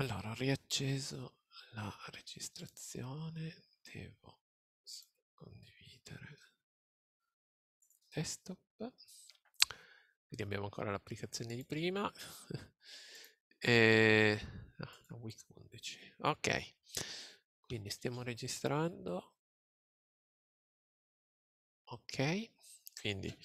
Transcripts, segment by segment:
Allora, ho riacceso la registrazione, devo condividere desktop, quindi abbiamo ancora l'applicazione di prima, e... ah, week 11, ok, quindi stiamo registrando, ok, quindi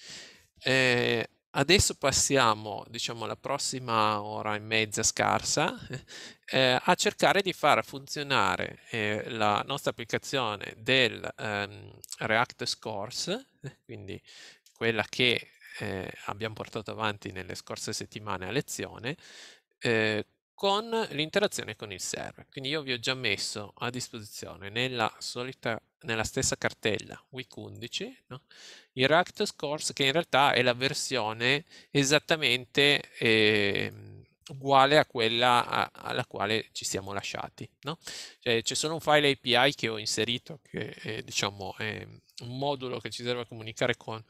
eh, Adesso passiamo, diciamo, la prossima ora e mezza scarsa eh, a cercare di far funzionare eh, la nostra applicazione del ehm, React Scores, quindi quella che eh, abbiamo portato avanti nelle scorse settimane a lezione, eh, con l'interazione con il server. Quindi io vi ho già messo a disposizione nella, solita, nella stessa cartella week 11 no? il Reactors Scores che in realtà è la versione esattamente eh, uguale a quella a, alla quale ci siamo lasciati. No? Cioè, c'è solo un file API che ho inserito, che è, diciamo, è un modulo che ci serve a comunicare con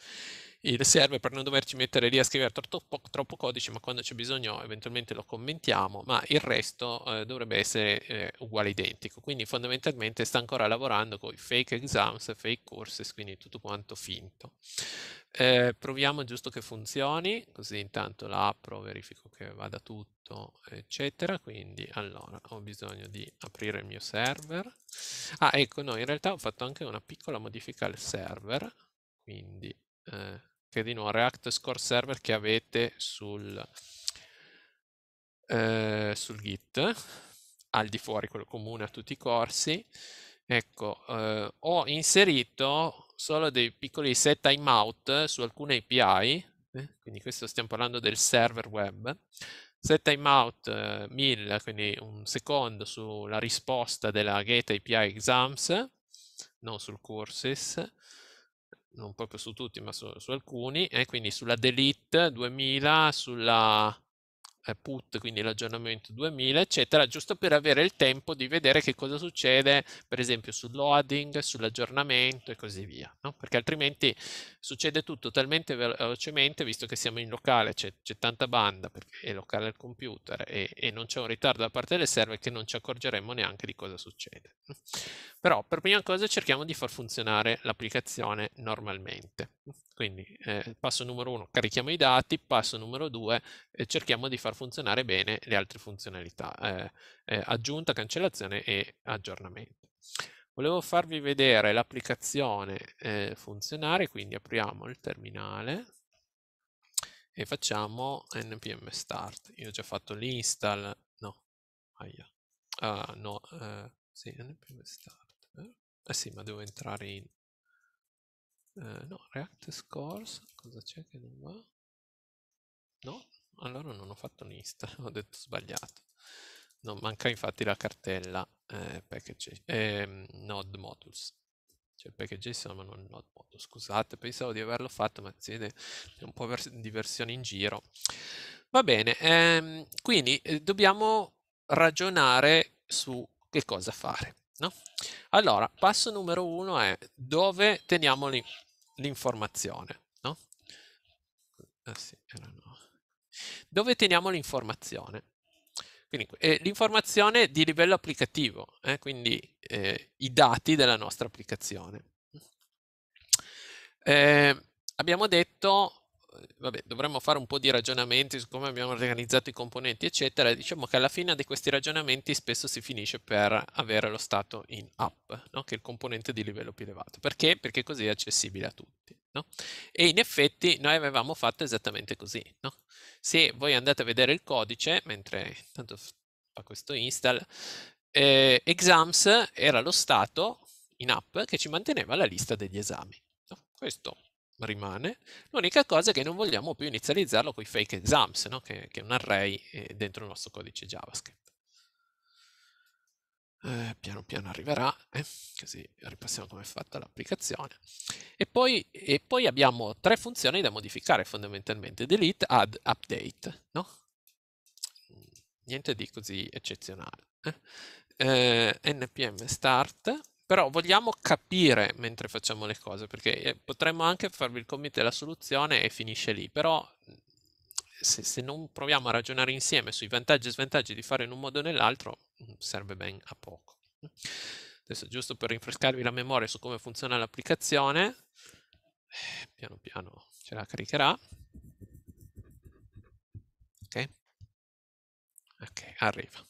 il server per non doverci mettere lì a scrivere troppo, troppo codice, ma quando c'è bisogno eventualmente lo commentiamo, ma il resto eh, dovrebbe essere eh, uguale identico. Quindi fondamentalmente sta ancora lavorando con i fake exams, fake courses, quindi tutto quanto finto. Eh, proviamo giusto che funzioni, così intanto la apro, verifico che vada tutto, eccetera. Quindi allora ho bisogno di aprire il mio server. Ah, ecco, no, in realtà ho fatto anche una piccola modifica al server, quindi eh, che di nuovo React Score Server che avete sul, eh, sul Git, al di fuori quello comune a tutti i corsi, ecco, eh, ho inserito solo dei piccoli set timeout su alcune API, eh, quindi questo stiamo parlando del server web, set timeout 1000, eh, quindi un secondo sulla risposta della Gate API exams, non sul courses, non proprio su tutti ma su, su alcuni e quindi sulla Delete 2000, sulla eh, put, quindi l'aggiornamento 2000, eccetera, giusto per avere il tempo di vedere che cosa succede, per esempio sul loading, sull'aggiornamento e così via, no? perché altrimenti succede tutto talmente velocemente, visto che siamo in locale, c'è, c'è tanta banda, perché è locale il computer e, e non c'è un ritardo da parte del server che non ci accorgeremmo neanche di cosa succede. Però per prima cosa cerchiamo di far funzionare l'applicazione normalmente. Quindi eh, passo numero uno, carichiamo i dati, passo numero due, eh, cerchiamo di far funzionare bene le altre funzionalità, eh, eh, aggiunta, cancellazione e aggiornamento. Volevo farvi vedere l'applicazione eh, funzionare, quindi apriamo il terminale e facciamo npm start. Io ho già fatto l'install, no, aia, ah, no, eh, sì, npm start, eh, eh sì, ma devo entrare in, eh, no, React Scores, cosa c'è che non va? No, allora non ho fatto lista, ho detto sbagliato. Non manca infatti la cartella eh, package, eh, node modules. Cioè package.json ma non node modules. Scusate, pensavo di averlo fatto, ma si vede un po' vers di versione in giro. Va bene, ehm, quindi eh, dobbiamo ragionare su che cosa fare. No? Allora, passo numero uno è dove teniamo l'informazione. No? Ah, sì, era no. Dove teniamo l'informazione? Quindi eh, l'informazione di livello applicativo, eh, quindi eh, i dati della nostra applicazione. Eh, abbiamo detto, eh, vabbè, dovremmo fare un po' di ragionamenti su come abbiamo organizzato i componenti, eccetera. Diciamo che alla fine di questi ragionamenti spesso si finisce per avere lo stato in app, no? che è il componente di livello più elevato. Perché? Perché così è accessibile a tutti. No? E in effetti noi avevamo fatto esattamente così. No? Se voi andate a vedere il codice, mentre intanto fa questo install, eh, exams era lo stato in app che ci manteneva la lista degli esami. No? Questo rimane. L'unica cosa è che non vogliamo più inizializzarlo con i fake exams, che, che, è un array eh, dentro il nostro codice JavaScript eh, piano piano arriverà, eh? così ripassiamo come è fatta l'applicazione. E poi, e poi, abbiamo tre funzioni da modificare fondamentalmente, delete, add, update, no? Niente di così eccezionale. Eh? eh npm start, però vogliamo capire mentre facciamo le cose, perché eh, potremmo anche farvi il commit della soluzione e finisce lì, però se, se, non proviamo a ragionare insieme sui vantaggi e svantaggi di fare in un modo o nell'altro, mm, serve ben a poco. Adesso giusto per rinfrescarvi la memoria su come funziona l'applicazione, eh, piano piano ce la caricherà. Ok, okay arriva.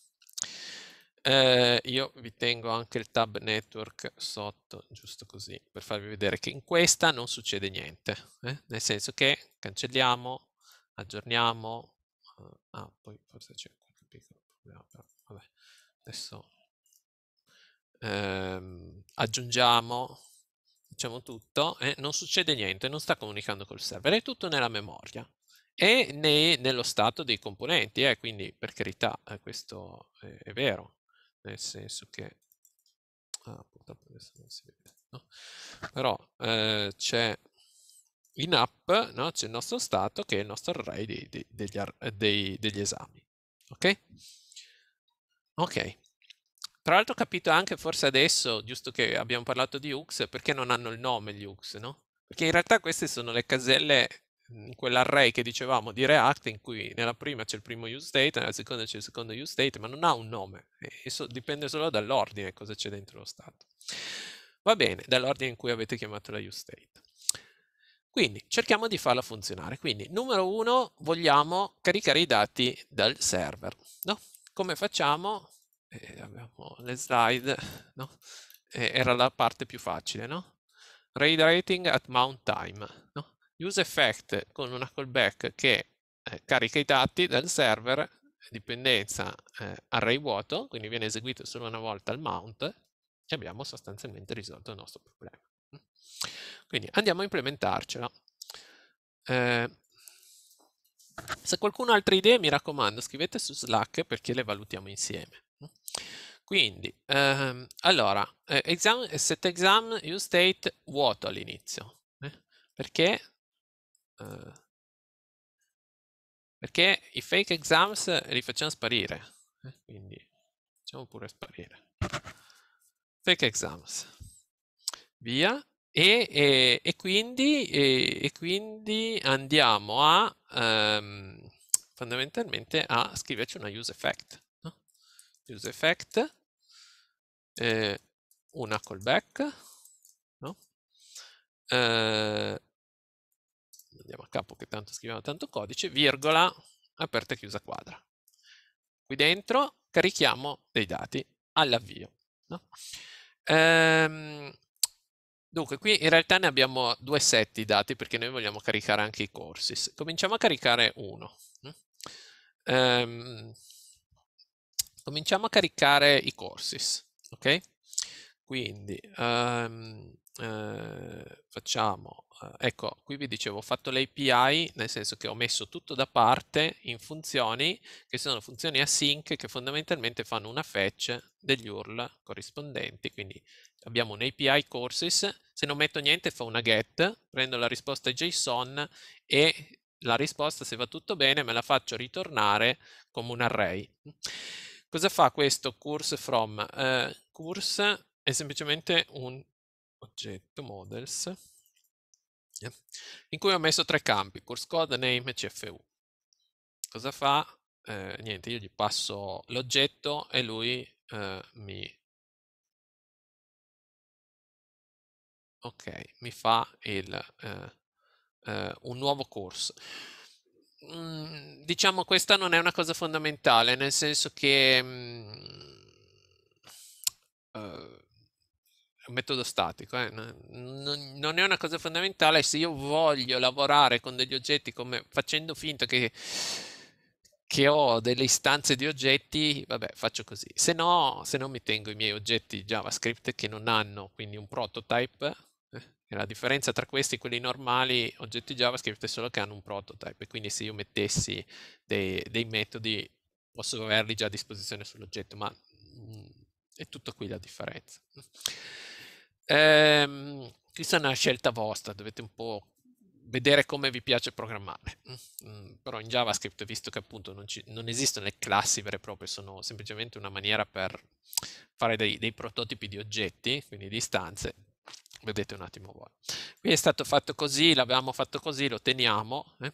Eh, io vi tengo anche il tab network sotto, giusto così, per farvi vedere che in questa non succede niente, eh? nel senso che cancelliamo, aggiorniamo, eh, ah poi forse c'è qualche piccolo problema, però vabbè, adesso ehm, aggiungiamo, diciamo tutto e eh, non succede niente, non sta comunicando col server, è tutto nella memoria e ne, nello stato dei componenti, eh, quindi per carità eh, questo è, è, vero, nel senso che ah, purtroppo adesso non si vede, no? però eh, c'è in app no, c'è il nostro stato che è il nostro array dei, dei, degli, dei, degli, esami. Ok? Ok. Tra l'altro ho capito anche forse adesso, giusto che abbiamo parlato di UX, perché non hanno il nome gli UX, no? Perché in realtà queste sono le caselle mhmm, quell'array che dicevamo di React in cui nella prima c'è il primo use date, nella seconda c'è il secondo use date, ma non ha un nome, Eso dipende solo dall'ordine cosa c'è dentro lo stato. Va bene, dall'ordine in cui avete chiamato la use date. Quindi cerchiamo di farla funzionare. Quindi numero uno vogliamo caricare i dati dal server. No? Come facciamo? Eh, abbiamo le slide, no? eh, era la parte più facile, no? Raid rating at mount time. No? Use effect con una callback che eh, carica i dati dal server dipendenza eh, array vuoto, quindi viene eseguito solo una volta al mount e abbiamo sostanzialmente risolto il nostro problema. Quindi andiamo a implementarcela. Eh, se qualcuno ha altre idee, mi raccomando, scrivete su Slack perché le valutiamo insieme. Quindi, ehm, allora, eh, exam, set exam use state vuoto all'inizio, eh? perché, eh, perché i fake exams li facciamo sparire, eh? quindi facciamo pure sparire. Fake exams, via, e, e, e, quindi, e, quindi, andiamo a ehm, fondamentalmente a scriverci una use effect. No? Use effect, eh, una callback, no? eh, andiamo a capo che tanto scriviamo tanto codice, virgola, aperta e chiusa quadra. Qui dentro carichiamo dei dati all'avvio. No? Ehm, Dunque, qui in realtà ne abbiamo due set di dati perché noi vogliamo caricare anche i corsi. Cominciamo a caricare uno. Um, cominciamo a caricare i corsi, ok? Quindi um, Ehm, eh, facciamo, ecco, qui vi dicevo, ho fatto l'API, nel senso che ho messo tutto da parte in funzioni che sono funzioni async che fondamentalmente fanno una fetch degli URL corrispondenti, quindi abbiamo un API courses, se non metto niente fa una get, prendo la risposta JSON e la risposta se va tutto bene me la faccio ritornare come un array. Cosa fa questo course from? Uh, course è semplicemente un oggetto models eh, in cui ho messo tre campi, course code, name e CFU. Cosa fa? Eh, niente, io gli passo l'oggetto e lui eh, mi... Ok, mi fa il, eh, eh un nuovo corso. Mm, diciamo questa non è una cosa fondamentale, nel senso che... Mm, uh, un metodo statico, eh? non è una cosa fondamentale se io voglio lavorare con degli oggetti come facendo finta che, che ho delle istanze di oggetti, vabbè faccio così, se no, se no mi tengo i miei oggetti JavaScript che non hanno quindi un prototype, eh, la differenza tra questi e quelli normali oggetti JavaScript è solo che hanno un prototype e quindi se io mettessi dei, dei metodi posso averli già a disposizione sull'oggetto, ma mh, mm, è tutto qui la differenza. Ehm, questa è una scelta vostra, dovete un po' vedere come vi piace programmare. Mm, mm però in JavaScript, visto che appunto non, ci, non, esistono le classi vere e proprie, sono semplicemente una maniera per fare dei, dei prototipi di oggetti, quindi di istanze, vedete un attimo voi. Qui è stato fatto così, l'abbiamo fatto così, lo teniamo eh?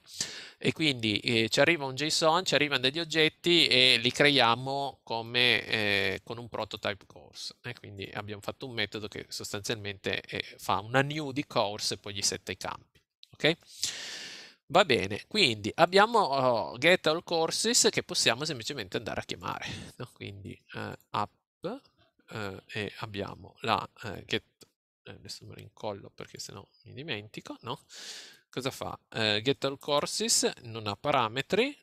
e quindi eh, ci arriva un JSON, ci arrivano degli oggetti e li creiamo come, eh, con un prototype course. Eh. Quindi abbiamo fatto un metodo che sostanzialmente eh, fa una new di course e poi gli sette i campi. Okay? Va bene, quindi abbiamo oh, get all courses che possiamo semplicemente andare a chiamare. No? Quindi eh, app e abbiamo la get eh, adesso me lo incollo perché sennò mi dimentico, no? Cosa fa? Eh, get all courses non ha parametri,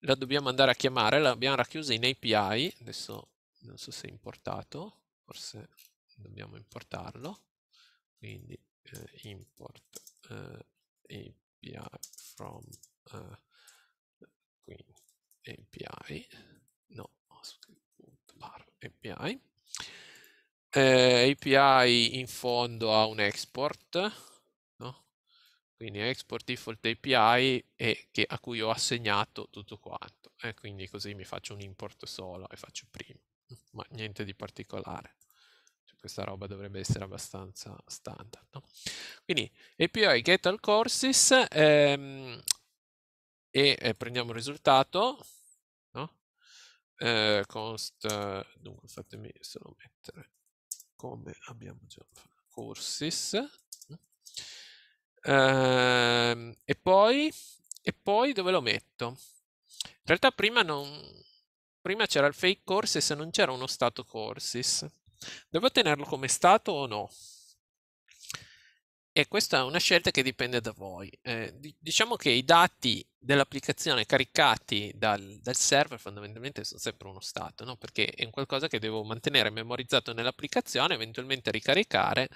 la dobbiamo andare a chiamare, l'abbiamo racchiusa in API, adesso non so se è importato, forse dobbiamo importarlo, quindi eh, import eh, API from, eh, quindi API, no, API, eh, API in fondo ha un export, no? quindi export default API e che, a cui ho assegnato tutto quanto. E eh? quindi così mi faccio un import solo e faccio prima, ma niente di particolare. Cioè, questa roba dovrebbe essere abbastanza standard. No? Quindi API get all courses ehm, e eh, prendiamo il risultato. No? Eh, const, dunque fatemi solo mettere come abbiamo già fatto, courses, ehm, e, poi, e poi dove lo metto? In realtà prima, non, prima c'era il fake courses e non c'era uno stato courses. Devo tenerlo come stato o no? E questa è una scelta che dipende da voi. Eh, diciamo che i dati dell'applicazione caricati dal, dal server fondamentalmente sono sempre uno stato, no? perché è un qualcosa che devo mantenere memorizzato nell'applicazione, eventualmente ricaricare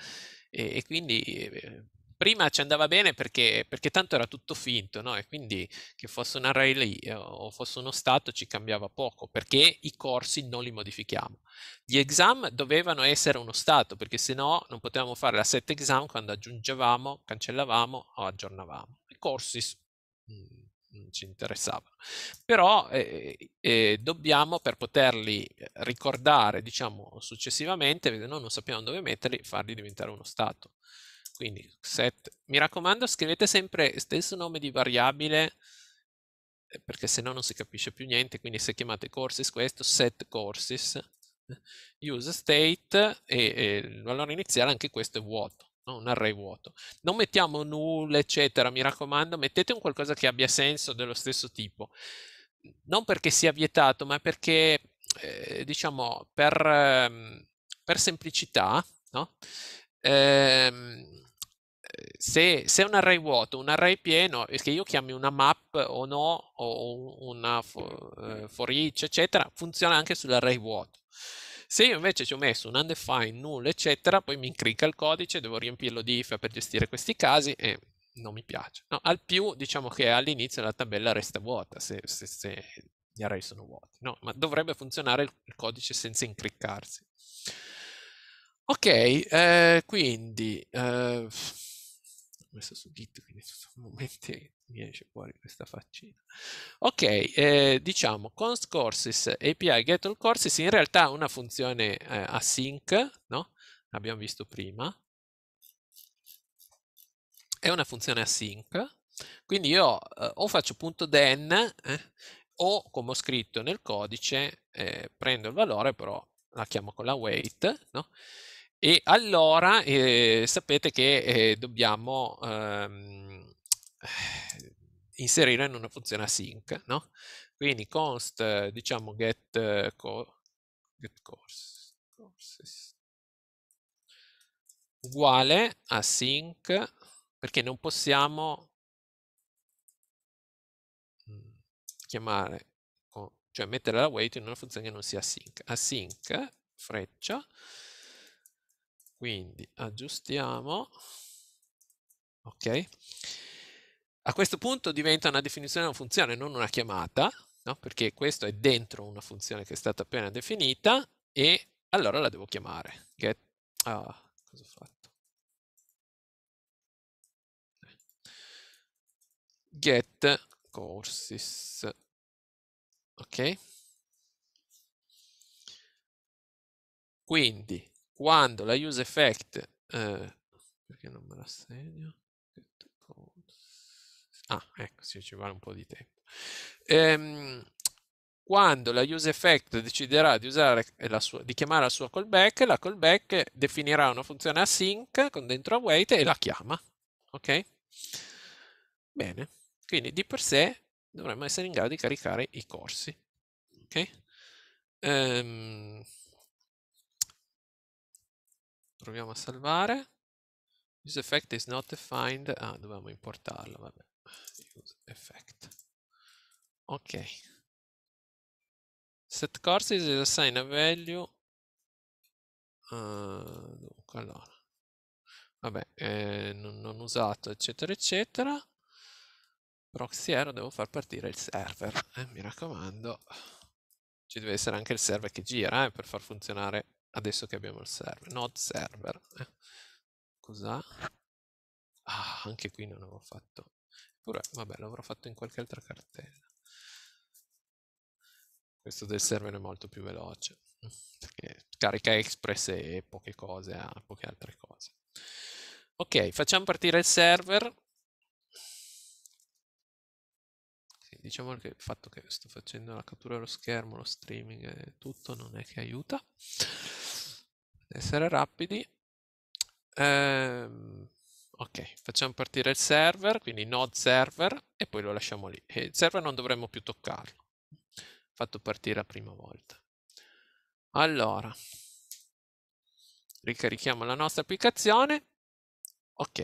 e, e quindi eh, prima ci andava bene perché, perché tanto era tutto finto, no? E quindi che fosse un array lì eh, o fosse uno stato ci cambiava poco perché i corsi non li modifichiamo. Gli exam dovevano essere uno stato perché sennò non potevamo fare la set exam quando aggiungevamo, cancellavamo o aggiornavamo. I corsi mm, non ci interessavano. Però eh, eh, eh dobbiamo, per poterli eh, ricordare, diciamo, successivamente, vedendo non sappiamo dove metterli, farli diventare uno stato. Quindi set, mi raccomando scrivete sempre stesso nome di variabile eh, perché se no non si capisce più niente, quindi se chiamate courses questo, set courses, eh, use state e, e il valore iniziale anche questo è vuoto, no? un array vuoto. Non mettiamo nulla eccetera, mi raccomando, mettete un qualcosa che abbia senso dello stesso tipo. Non perché sia vietato, ma perché eh, diciamo per, ehm, per semplicità, no? eh, se, se, un array vuoto, un array pieno, che io chiami una map o no, o una eh, for, each, eccetera, funziona anche sull'array vuoto. Se io invece ci ho messo un undefined, null, eccetera, poi mi incricca il codice, devo riempirlo di if per gestire questi casi e non mi piace. No, al più diciamo che all'inizio la tabella resta vuota se, se, se gli array sono vuoti, no? ma dovrebbe funzionare il, il codice senza incriccarsi. Ok, eh, quindi... Eh, messo su Git, quindi momenti mi esce fuori questa faccina. Ok, eh, diciamo const courses API get all courses in realtà è una funzione eh, async, no? L'abbiamo visto prima. È una funzione async, quindi io eh, o faccio punto den eh, o come ho scritto nel codice eh, prendo il valore però la chiamo con la wait, no? E allora eh, sapete che eh, dobbiamo ehm, inserire in una funzione async, no? Quindi const, eh, diciamo, get, eh, co, get course, courses uguale a sync perché non possiamo chiamare cioè mettere la wait in una funzione che non sia async async freccia quindi aggiustiamo. Ok? A questo punto diventa una definizione di una funzione, non una chiamata, no? perché questo è dentro una funzione che è stata appena definita e allora la devo chiamare. Get, ah, cosa ho fatto? Get courses. Ok? Quindi quando la use effect eh, perché non me la segno ah ecco sì, ci vuole un po' di tempo ehm, quando la use effect deciderà di, sua, di, chiamare la sua callback, la callback definirà una funzione async con dentro await e la chiama. Ok? Bene, quindi di per sé dovremmo essere in grado di caricare i corsi. Ok? Um, proviamo a salvare. Use effect is not defined. Ah, dovevamo importarlo, vabbè. Use effect. Ok. Set courses is assign a value. Uh, dunque, allora. Vabbè, eh, non, non usato, eccetera, eccetera. Proxy error, devo far partire il server. Eh, mi raccomando. Ci deve essere anche il server che gira eh, per far funzionare adesso che abbiamo il server, node server. Eh. Cos'ha? Ah, anche qui non avevo fatto. Eppure, vabbè, l'avrò fatto in qualche altra cartella. Questo del server è molto più veloce, perché carica Express e poche cose, ah, poche altre cose. Ok, facciamo partire il server. diciamo che il fatto che sto facendo la cattura dello schermo, lo streaming e tutto non è che aiuta essere rapidi. Ehm, ok, facciamo partire il server, quindi node server, e poi lo lasciamo lì. E il server non dovremmo più toccarlo. Fatto partire la prima volta. Allora, ricarichiamo la nostra applicazione. Ok,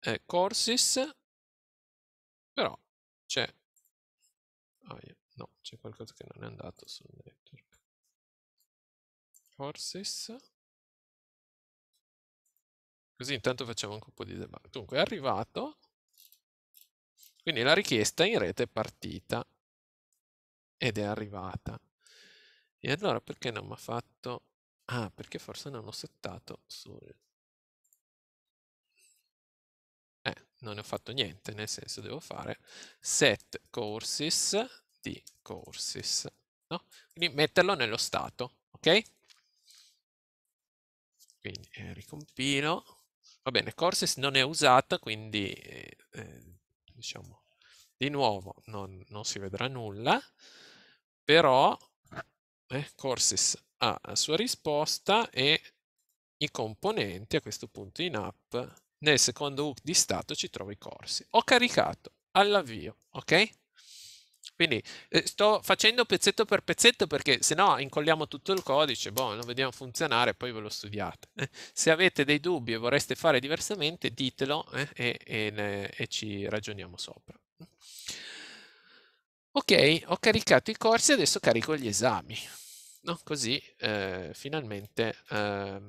eh, courses, però c'è... Oh, no, c'è qualcosa che non è andato sul network. Courses... Così intanto facciamo anche un po' di debug. Dunque è arrivato, quindi la richiesta in rete è partita ed è arrivata. E allora perché non mi ha fatto... Ah, perché forse non ho settato sul... Eh, non ho fatto niente, nel senso devo fare set courses di courses, no? Quindi metterlo nello stato, ok? Quindi eh, ricompilo, Va bene, courses non è usata, quindi eh, eh, diciamo, di nuovo non, non, si vedrà nulla, però eh, courses ha la sua risposta e i componenti a questo punto in app nel secondo hook di stato ci trovo i corsi. Ho caricato all'avvio, ok? Quindi eh, sto facendo pezzetto per pezzetto perché se no incolliamo tutto il codice, boh, lo vediamo funzionare e poi ve lo studiate. Eh, se avete dei dubbi e vorreste fare diversamente, ditelo eh, e, e, ne, e ci ragioniamo sopra. Ok, ho caricato i corsi, adesso carico gli esami. No, così eh, finalmente eh,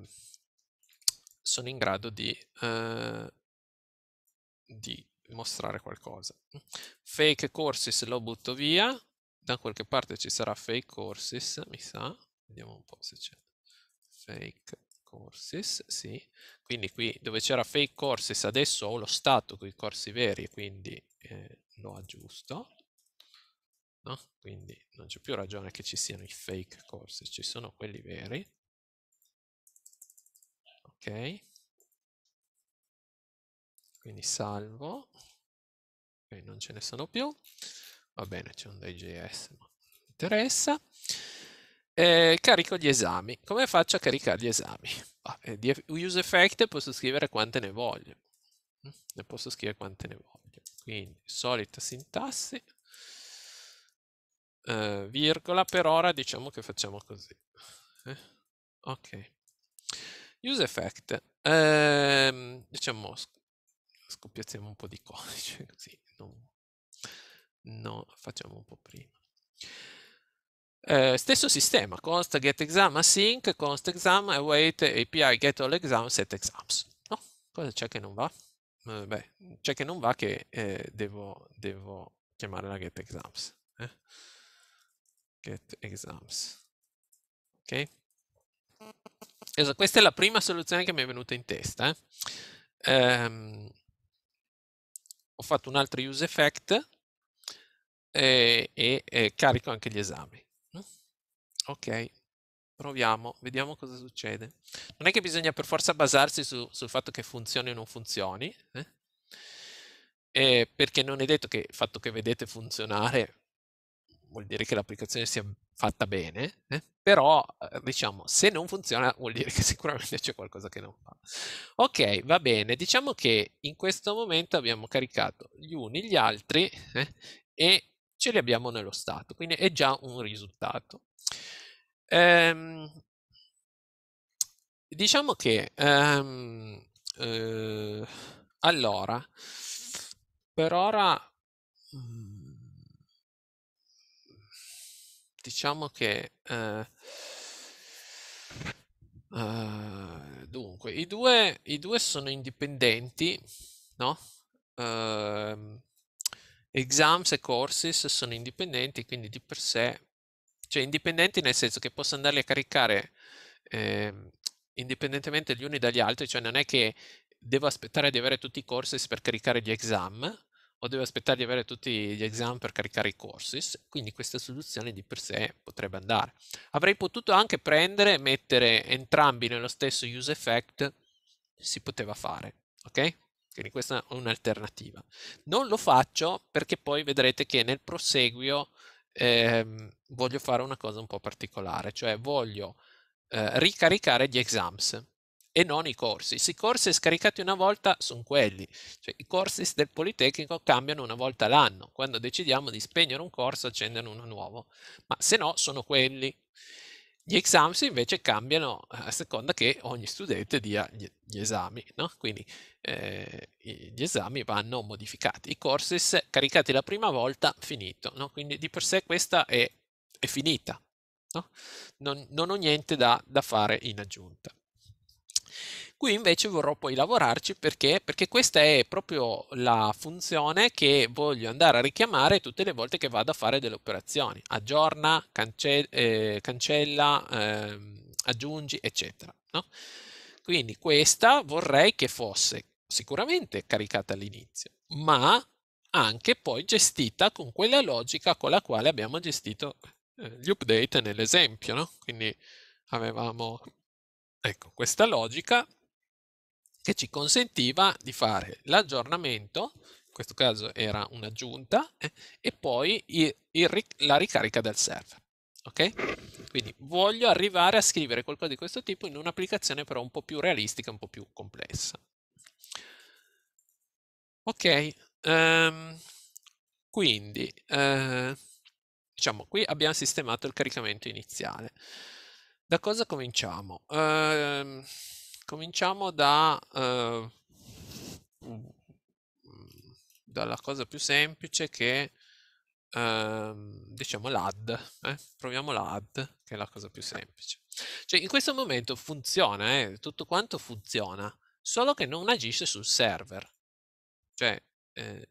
sono in grado di, eh, di mostrare qualcosa. Fake courses lo butto via, da qualche parte ci sarà fake courses, mi sa, vediamo un po' se c'è fake courses, sì, quindi qui dove c'era fake courses adesso ho lo stato con i corsi veri, quindi eh, lo aggiusto, no? quindi non c'è più ragione che ci siano i fake courses, ci sono quelli veri, ok, quindi salvo e non ce ne sono più va bene c'è un DJS ma non interessa eh, carico gli esami come faccio a caricare gli esami? Ah, eh, di use effect posso scrivere quante ne voglio mm, ne posso scrivere quante ne voglio quindi solita sintassi eh, virgola per ora diciamo che facciamo così eh? ok use effect eh, diciamo scoppiazziamo un po' di codice, così non no, facciamo un po' prima. Eh, stesso sistema, const get exam async, const exam await API get all exam set exams. No, cosa c'è che non va? Eh, beh, c'è che non va che eh, devo, devo chiamare la get exams. Eh? Get exams. Ok? Questa è la prima soluzione che mi è venuta in testa. Um, ho fatto un altro use effect e, ehm, e, e carico anche gli esami. Ok, proviamo, vediamo cosa succede. Non è che bisogna per forza basarsi su, sul fatto che funzioni o non funzioni, eh? Eh, perché non è detto che il fatto che vedete funzionare vuol dire che l'applicazione sia fatta bene, eh? però eh, diciamo se non funziona vuol dire che sicuramente c'è qualcosa che non va. Ok, va bene, diciamo che in questo momento abbiamo caricato gli uni gli altri eh? e ce li abbiamo nello stato, quindi è già un risultato. Ehm, diciamo che um, eh, allora per ora mm, diciamo che... Eh, Uh, dunque, i due, i due, sono indipendenti, no? Uh, exams e courses sono indipendenti, quindi di per sé, cioè indipendenti nel senso che posso andarli a caricare eh, indipendentemente gli uni dagli altri, cioè non è che devo aspettare di avere tutti i courses per caricare gli exam, o devo aspettare di avere tutti gli exam per caricare i corsi, quindi questa soluzione di per sé potrebbe andare. Avrei potuto anche prendere e mettere entrambi nello stesso use effect, si poteva fare, ok? Quindi questa è un'alternativa. Non lo faccio perché poi vedrete che nel proseguio eh, voglio fare una cosa un po' particolare, cioè voglio eh, ricaricare gli exams e non i corsi. I corsi scaricati una volta sono quelli, cioè i corsi del Politecnico cambiano una volta all'anno, quando decidiamo di spegnere un corso e uno nuovo, ma se no sono quelli. Gli exams invece cambiano eh, a seconda che ogni studente dia gli esami, no? quindi eh, gli esami vanno modificati. I corsi caricati la prima volta, finito. No? Quindi di per sé questa è, è finita, no? non, non, ho niente da, da fare in aggiunta. Qui invece vorrò poi lavorarci perché? perché? questa è proprio la funzione che voglio andare a richiamare tutte le volte che vado a fare delle operazioni. Aggiorna, cance eh, cancella, eh, aggiungi, eccetera. No? Quindi questa vorrei che fosse sicuramente caricata all'inizio, ma anche poi gestita con quella logica con la quale abbiamo gestito eh, gli update nell'esempio. No? Quindi avevamo Ecco, questa logica che ci consentiva di fare l'aggiornamento, in questo caso era un'aggiunta, eh, e poi il, il, la ricarica del server. Ok? Quindi voglio arrivare a scrivere qualcosa di questo tipo in un'applicazione però un po' più realistica, un po' più complessa. Ok, um, quindi eh, diciamo qui abbiamo sistemato il caricamento iniziale. Da cosa cominciamo? Eh, cominciamo da, eh, mm, dalla cosa più semplice che eh, diciamo l'add. Eh? Proviamo l'add, che è la cosa più semplice. Cioè, in questo momento funziona, eh? tutto quanto funziona, solo che non agisce sul server. Cioè, eh,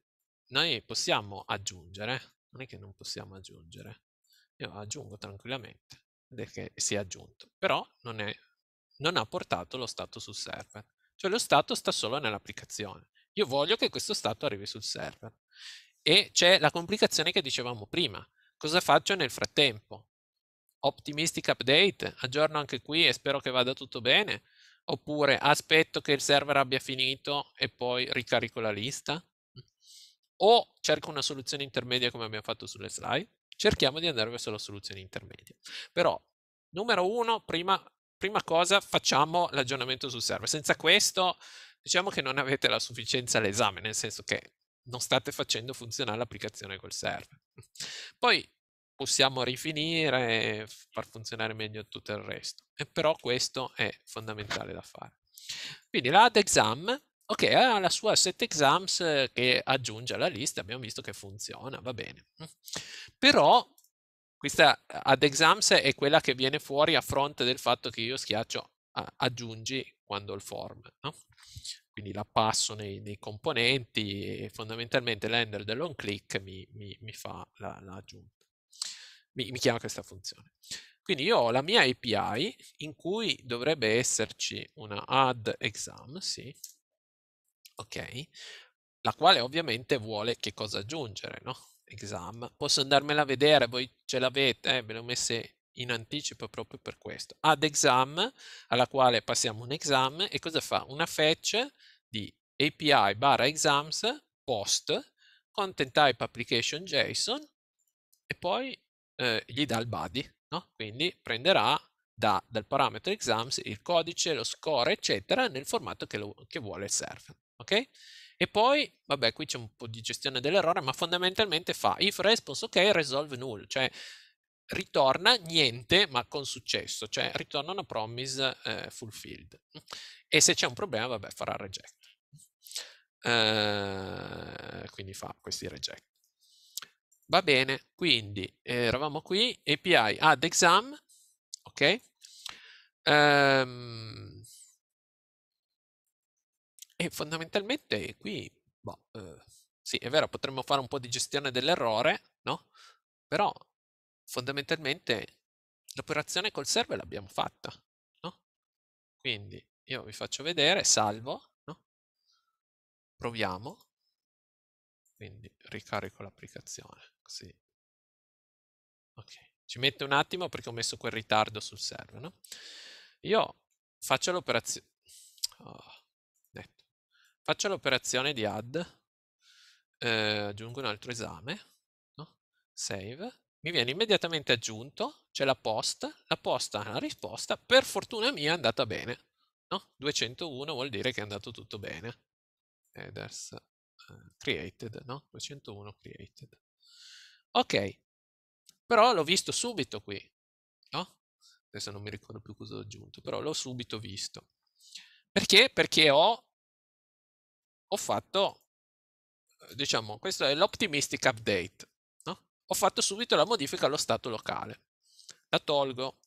noi possiamo aggiungere, non è che non possiamo aggiungere, io aggiungo tranquillamente che si è aggiunto, però non, è, non ha portato lo stato sul server. Cioè lo stato sta solo nell'applicazione. Io voglio che questo stato arrivi sul server. E c'è la complicazione che dicevamo prima. Cosa faccio nel frattempo? Optimistic update, aggiorno anche qui e spero che vada tutto bene. Oppure aspetto che il server abbia finito e poi ricarico la lista. O cerco una soluzione intermedia come abbiamo fatto sulle slide cerchiamo di andare verso la soluzione intermedia. Però, numero uno, prima, prima cosa, facciamo l'aggiornamento sul server. Senza questo, diciamo che non avete la sufficienza all'esame, nel senso che non state facendo funzionare l'applicazione col server. Poi possiamo rifinire e far funzionare meglio tutto il resto, e però questo è fondamentale da fare. Quindi l'ad exam Ok, ha la sua set exams eh, che aggiunge alla lista, abbiamo visto che funziona, va bene. Però questa eh, ad exams è quella che viene fuori a fronte del fatto che io schiaccio aggiungi quando il form, no? quindi la passo nei, nei, componenti e fondamentalmente l'ender dell'on click mi, mi, mi, fa l'aggiunta. la mi, mi chiama questa funzione. Quindi io ho la mia API in cui dovrebbe esserci una add exam, sì, ok? La quale ovviamente vuole che cosa aggiungere, no? Exam. Posso andarmela a vedere, voi ce l'avete, eh, ve l'ho messa in anticipo proprio per questo. Ad exam, alla quale passiamo un exam, e cosa fa? Una fetch di API barra exams post content type application JSON e poi eh, gli dà il body, no? Quindi prenderà da, dal parametro exams il codice, lo score, eccetera, nel formato che, lo, che vuole il server ok? E poi, vabbè, qui c'è un po' di gestione dell'errore, ma fondamentalmente fa if response ok resolve null, cioè ritorna niente ma con successo, cioè ritorna una promise eh, fulfilled. E se c'è un problema, vabbè, farà reject. Eh, quindi fa questi reject. Va bene, quindi eh, eravamo qui, API add exam, ok? Um, e fondamentalmente qui, boh, eh, sì, è vero, potremmo fare un po' di gestione dell'errore, no? Però fondamentalmente l'operazione col server l'abbiamo fatta, no? Quindi io vi faccio vedere, salvo, no? Proviamo. Quindi ricarico l'applicazione, così. Ok, ci mette un attimo perché ho messo quel ritardo sul server, no? Io faccio l'operazione... Oh Faccio l'operazione di add, eh, aggiungo un altro esame, no? save, mi viene immediatamente aggiunto, c'è la post, la posta alla risposta, per fortuna mia è andata bene. No? 201 vuol dire che è andato tutto bene. Eh, Headers eh, created, no? 201 created. Ok, però l'ho visto subito qui, no? Adesso non mi ricordo più cosa ho aggiunto, però l'ho subito visto. Perché? Perché ho ho fatto, eh, diciamo, questo è l'optimistic update, no? ho fatto subito la modifica allo stato locale, la tolgo,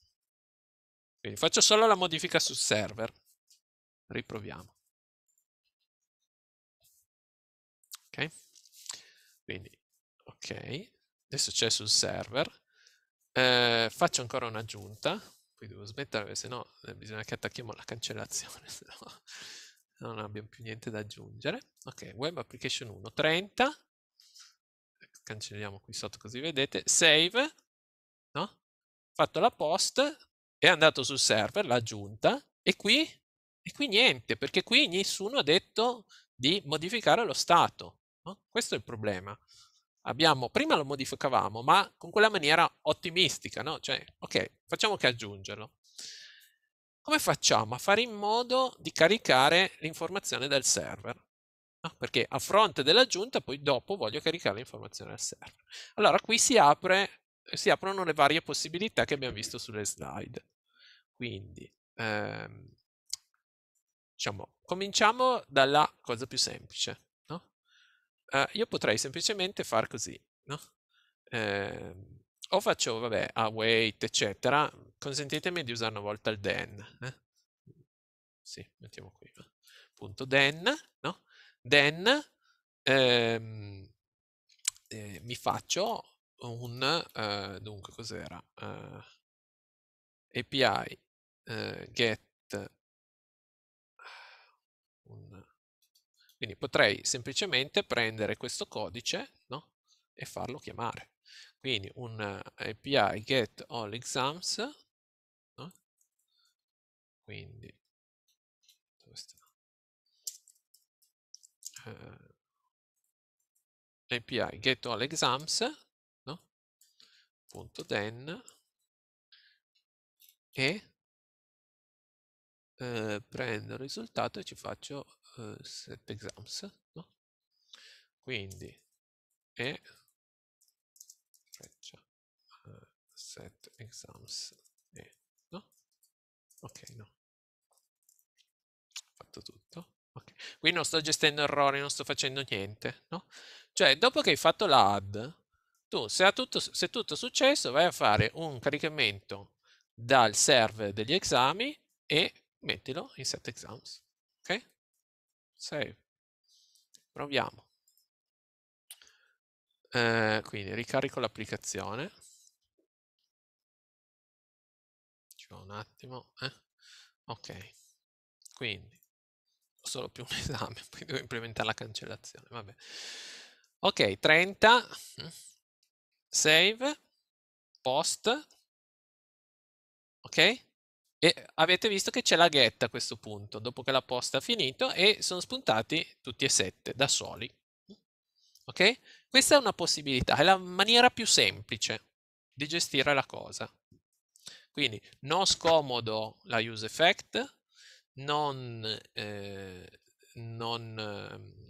quindi faccio solo la modifica sul server, riproviamo. Ok, quindi, ok, adesso c'è sul server, eh, faccio ancora un'aggiunta, poi devo smettere, se no eh, bisogna che attacchiamo la cancellazione, non abbiamo più niente da aggiungere. Ok, web application 1, 30, cancelliamo qui sotto così vedete, save, no? fatto la post, è andato sul server, l'ha aggiunta, e qui, e qui niente, perché qui nessuno ha detto di modificare lo stato. No? Questo è il problema. Abbiamo, prima lo modificavamo, ma con quella maniera ottimistica, no? Cioè, ok, facciamo che aggiungerlo come facciamo a fare in modo di caricare l'informazione dal server? No? Perché a fronte dell'aggiunta poi dopo voglio caricare l'informazione dal server. Allora qui si, apre, si aprono le varie possibilità che abbiamo visto sulle slide. Quindi ehm, diciamo, cominciamo dalla cosa più semplice. No? Eh, io potrei semplicemente far così. No? Eh, o faccio, vabbè, await, ah, eccetera, consentitemi di usare una volta il den. Eh? Sì, mettiamo qui. Eh. Punto den, no? Then ehm, eh, mi faccio un, eh, dunque cos'era? Eh, API eh, get un, quindi potrei semplicemente prendere questo codice no? e farlo chiamare. Quindi un API get all exams quindi dove sta? Uh, eh, API get all exams no? punto then e eh, prendo il risultato e ci faccio eh, set exams no? quindi e freccia eh, set exams e no ok no qui non sto gestendo errori, non sto facendo niente, no? Cioè, dopo che hai fatto la add, tu, se, è tutto, se tutto è successo, vai a fare un caricamento dal server degli esami e mettilo in set exams, ok? Save. Proviamo. Eh, quindi ricarico l'applicazione. Ci vuole un attimo. Eh? Ok. Quindi solo più un esame, poi devo implementare la cancellazione, vabbè. Ok, 30, mm, save, post, ok? E avete visto che c'è la get a questo punto, dopo che la post ha finito, e sono spuntati tutti e sette, da soli. Ok? Questa è una possibilità, è la maniera più semplice di gestire la cosa. Quindi, non scomodo la use effect, non, eh, non ehm,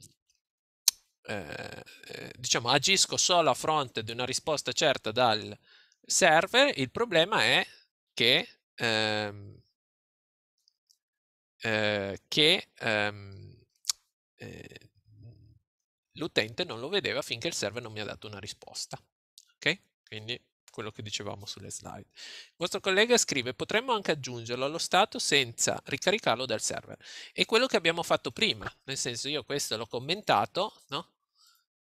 eh, eh, diciamo, agisco solo a fronte di una risposta certa dal server, il problema è che, ehm, eh, che ehm, eh, l'utente non lo vedeva finché il server non mi ha dato una risposta. Ok? Quindi quello che dicevamo sulle slide. Il vostro collega scrive potremmo anche aggiungerlo allo stato senza ricaricarlo dal server. È quello che abbiamo fatto prima, nel senso io questo l'ho commentato, no?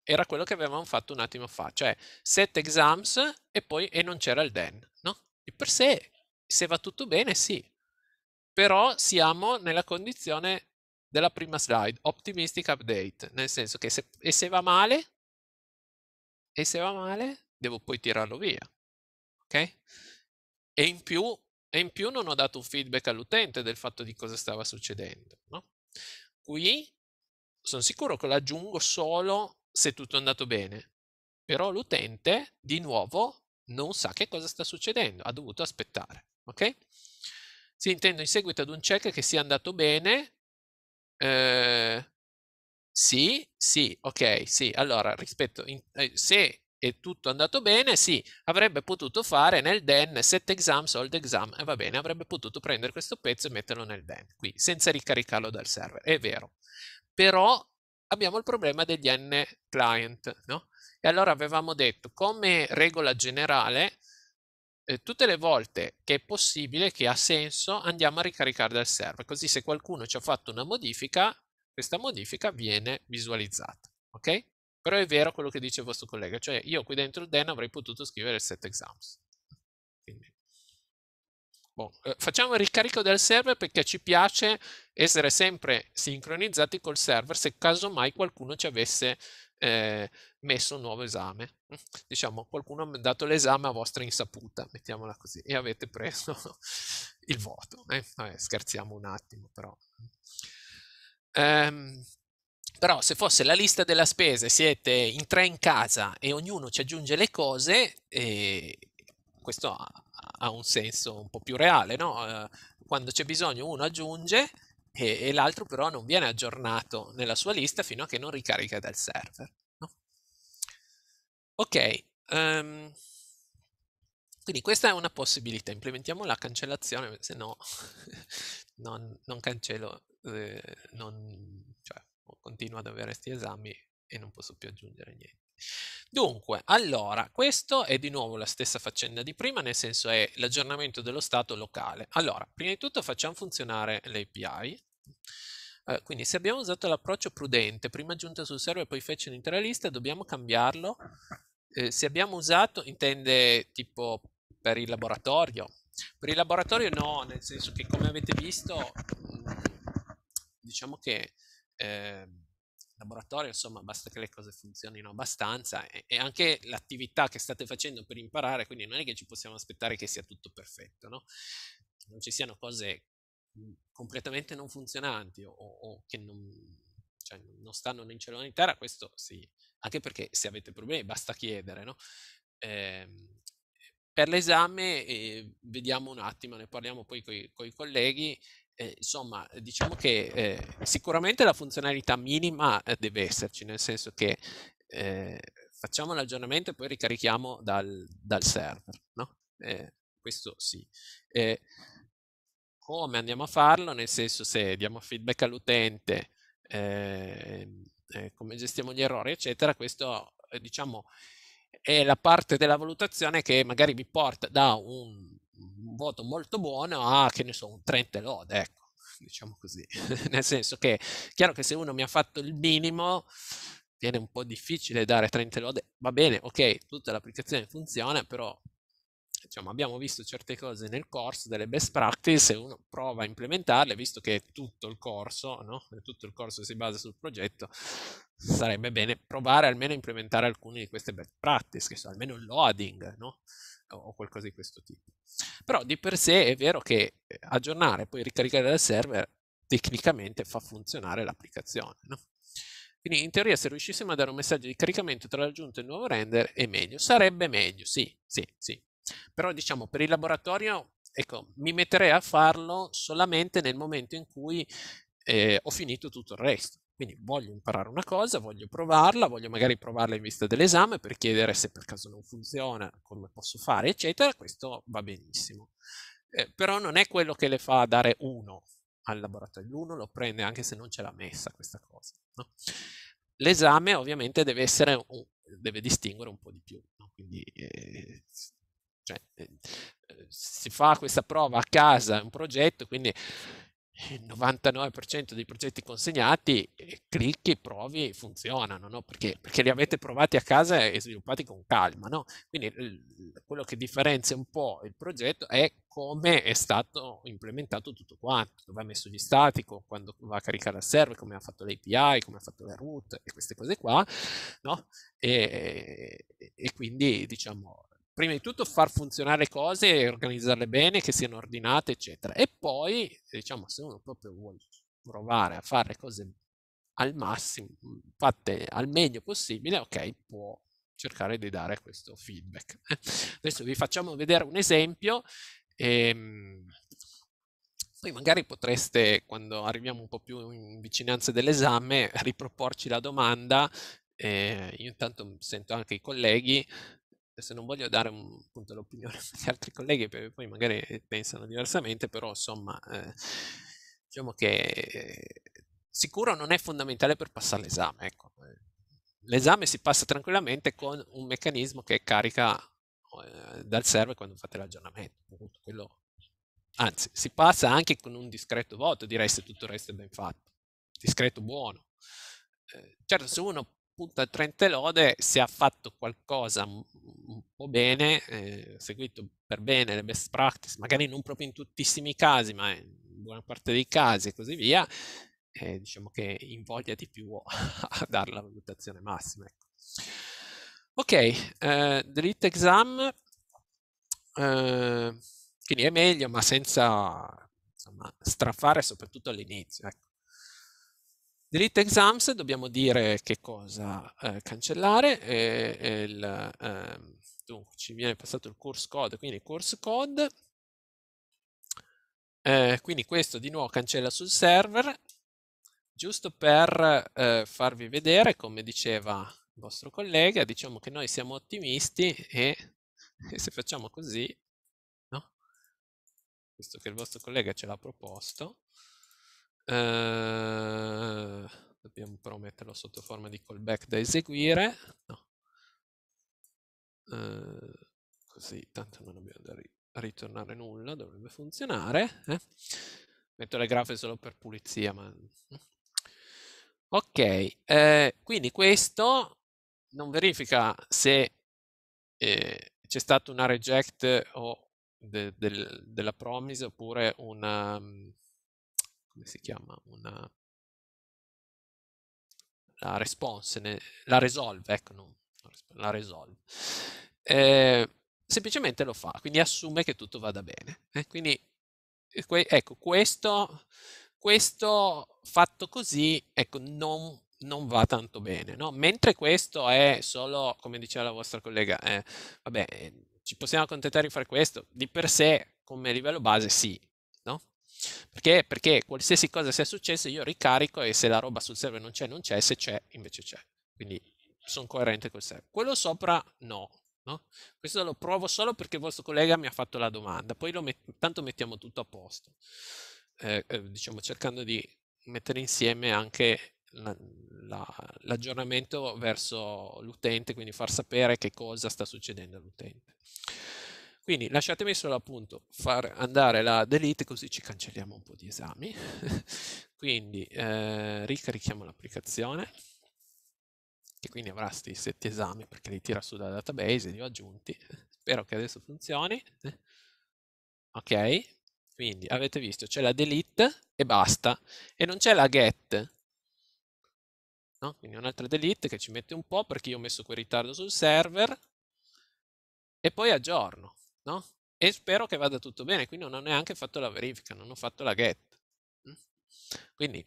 era quello che avevamo fatto un attimo fa, cioè set exams e poi e non c'era il den. no? Di per sé, se va tutto bene, sì. Però siamo nella condizione della prima slide, optimistic update, nel senso che se, e se va male, e se va male, devo poi tirarlo via ok? E in più, e in più non ho dato un feedback all'utente del fatto di cosa stava succedendo, no? Qui sono sicuro che l'aggiungo solo se tutto è andato bene, però l'utente di nuovo non sa che cosa sta succedendo, ha dovuto aspettare, ok? Si intende in seguito ad un check che sia andato bene, eh, sì, sì, ok, sì. Allora, rispetto, in, eh, se e tutto è andato bene, sì, avrebbe potuto fare nel den set exams, old exam, e va bene, avrebbe potuto prendere questo pezzo e metterlo nel den, qui, senza ricaricarlo dal server, è vero. Però abbiamo il problema degli n client, no? E allora avevamo detto, come regola generale, eh, tutte le volte che è possibile, che ha senso, andiamo a ricaricare dal server, così se qualcuno ci ha fatto una modifica, questa modifica viene visualizzata, ok? Però è vero quello che dice il vostro collega, cioè io qui dentro il DEN avrei potuto scrivere set exams. Quindi, bon. eh, facciamo il ricarico del server perché ci piace essere sempre sincronizzati col server se casomai qualcuno ci avesse eh, messo un nuovo esame. Diciamo, qualcuno ha dato l'esame a vostra insaputa, mettiamola così, e avete preso il voto. Eh? Vabbè, scherziamo un attimo, però. Ehm, però se fosse la lista della spesa, siete in tre in casa e ognuno ci aggiunge le cose, eh, questo ha, ha, un senso un po' più reale, no? Eh, quando c'è bisogno uno aggiunge e, e l'altro però non viene aggiornato nella sua lista fino a che non ricarica dal server. No? Ok, um, quindi questa è una possibilità, implementiamo la cancellazione, se no non, non cancello, eh, non, continuo ad avere questi esami e non posso più aggiungere niente. Dunque, allora, questo è di nuovo la stessa faccenda di prima, nel senso è l'aggiornamento dello stato locale. Allora, prima di tutto facciamo funzionare l'API. Eh, quindi se abbiamo usato l'approccio prudente, prima aggiunta sul server e poi fece un'intera lista, dobbiamo cambiarlo. Eh, se abbiamo usato, intende tipo per il laboratorio. Per il laboratorio no, nel senso che come avete visto, mm, diciamo che eh, laboratorio, insomma, basta che le cose funzionino abbastanza e, e, anche l'attività che state facendo per imparare, quindi non è che ci possiamo aspettare che sia tutto perfetto, no? non ci siano cose mhmm, completamente non funzionanti o, o che non, cioè, non, stanno né in cielo né in terra, questo sì, anche perché se avete problemi basta chiedere, no? eh, per l'esame eh, vediamo un attimo, ne parliamo poi con i colleghi eh, insomma, eh, diciamo che eh, sicuramente la funzionalità minima eh, deve esserci, nel senso che eh, facciamo l'aggiornamento e poi ricarichiamo dal, dal server, no? Eh, questo sì. come andiamo a farlo? Nel senso se diamo feedback all'utente, ehm, come gestiamo gli errori, eccetera, questo diciamo è la parte della valutazione che magari vi porta da un voto molto buono a, che ne so, un 30 lode, ecco diciamo così. Nel senso che, chiaro che se uno mi ha fatto il minimo, viene un po' difficile dare 30 lode. Va bene, ok, tutta l'applicazione funziona, però diciamo, abbiamo visto certe cose nel corso delle best practice e uno prova a implementarle, visto che è tutto il corso, no? tutto il corso si basa sul progetto, sarebbe bene provare almeno a implementare alcune di queste best practice, che sono almeno il loading, no? o qualcosa di questo tipo. Però di per sé è vero che eh, aggiornare e poi ricaricare dal server tecnicamente fa funzionare l'applicazione. No? Quindi in teoria se riuscissimo a dare un messaggio di caricamento tra l'aggiunta e il nuovo render è meglio. Sarebbe meglio, sì, sì, sì. Però diciamo per il laboratorio ecco, mi metterei a farlo solamente nel momento in cui eh, ho finito tutto il resto. Quindi voglio imparare una cosa, voglio provarla, voglio magari provarla in vista dell'esame per chiedere se per caso non funziona, come posso fare, eccetera. Questo va benissimo. Eh, però non è quello che le fa dare uno al laboratorio. L'uno lo prende anche se non ce l'ha messa questa cosa. No? L'esame ovviamente deve, essere un, deve distinguere un po' di più. No? Quindi, eh, cioè, eh, si fa questa prova a casa, un progetto, quindi il 99% dei progetti consegnati eh, clicchi, provi, funzionano, no? perché, perché, li avete provati a casa e sviluppati con calma. No? Quindi quello che differenzia un po' il progetto è come è stato implementato tutto quanto, dove ha messo gli stati, quando va a caricare il server, come ha fatto l'API, come ha fatto la root e queste cose qua. No? E, e quindi diciamo prima di tutto far funzionare cose e organizzarle bene, che siano ordinate, eccetera. E poi, diciamo, se uno proprio vuole provare a fare cose al massimo, fatte al meglio possibile, ok, può cercare di dare questo feedback. Adesso vi facciamo vedere un esempio. E, ehm, poi magari potreste, quando arriviamo un po' più in vicinanza dell'esame, riproporci la domanda. Eh, io intanto sento anche i colleghi adesso non voglio dare un, appunto l'opinione agli altri colleghi perché poi magari pensano diversamente, però insomma eh, diciamo che eh, sicuro non è fondamentale per passare l'esame. Ecco. L'esame si passa tranquillamente con un meccanismo che carica eh, dal server quando fate l'aggiornamento, Quello, anzi si passa anche con un discreto voto, direi se tutto il resto è ben fatto, discreto buono. Eh, certo, se uno appunto a Lode se ha fatto qualcosa un po' bene, eh, seguito per bene le best practice, magari non proprio in tuttissimi casi, ma in buona parte dei casi e così via, eh, diciamo che invoglia di più a dare la valutazione massima. Ecco. Ok, eh, delete exam, eh, quindi è meglio, ma senza insomma, strafare soprattutto all'inizio. Ecco. Delete exams dobbiamo dire che cosa eh, cancellare, e, e il, eh, dunque, ci viene passato il course code, quindi course code, eh, quindi questo di nuovo cancella sul server, giusto per eh, farvi vedere, come diceva il vostro collega, diciamo che noi siamo ottimisti e, e se facciamo così, no? visto che il vostro collega ce l'ha proposto, Ehm, dobbiamo però metterlo sotto forma di callback da eseguire. No. Uh, così, tanto non abbiamo da ri ritornare nulla, dovrebbe funzionare. Eh? Metto le grafe solo per pulizia, ma... Ok, eh, quindi questo non verifica se eh, c'è stata una reject o de del della promise oppure una... Mhmm, come si chiama? Una, la response, ne, la resolve, ecco, non, la resolve. Eh, semplicemente lo fa, quindi assume che tutto vada bene. Eh? Quindi, que, ecco, questo, questo, fatto così, ecco, non, non va tanto bene, no? Mentre questo è solo, come diceva la vostra collega, eh, vabbè, ci possiamo accontentare di fare questo, di per sé, come livello base, sì, perché? Perché qualsiasi cosa sia successo io ricarico e se la roba sul server non c'è, non c'è, se c'è invece c'è. Quindi sono coerente col server. Quello sopra no, no. Questo lo provo solo perché il vostro collega mi ha fatto la domanda, poi met- tanto mettiamo tutto a posto, eh, eh, diciamo cercando di mettere insieme anche la, la, l'aggiornamento verso l'utente, quindi far sapere che cosa sta succedendo all'utente. Quindi lasciatemi solo appunto far andare la delete così ci cancelliamo un po' di esami. quindi eh, ricarichiamo l'applicazione che quindi avrà questi sette esami perché li tira su dal database, li ho aggiunti. Spero che adesso funzioni. Ok, quindi avete visto c'è la delete e basta e non c'è la get. No? Quindi un'altra delete che ci mette un po' perché io ho messo quel ritardo sul server e poi aggiorno no? E spero che vada tutto bene, quindi non ho neanche fatto la verifica, non ho fatto la get. Mm. Quindi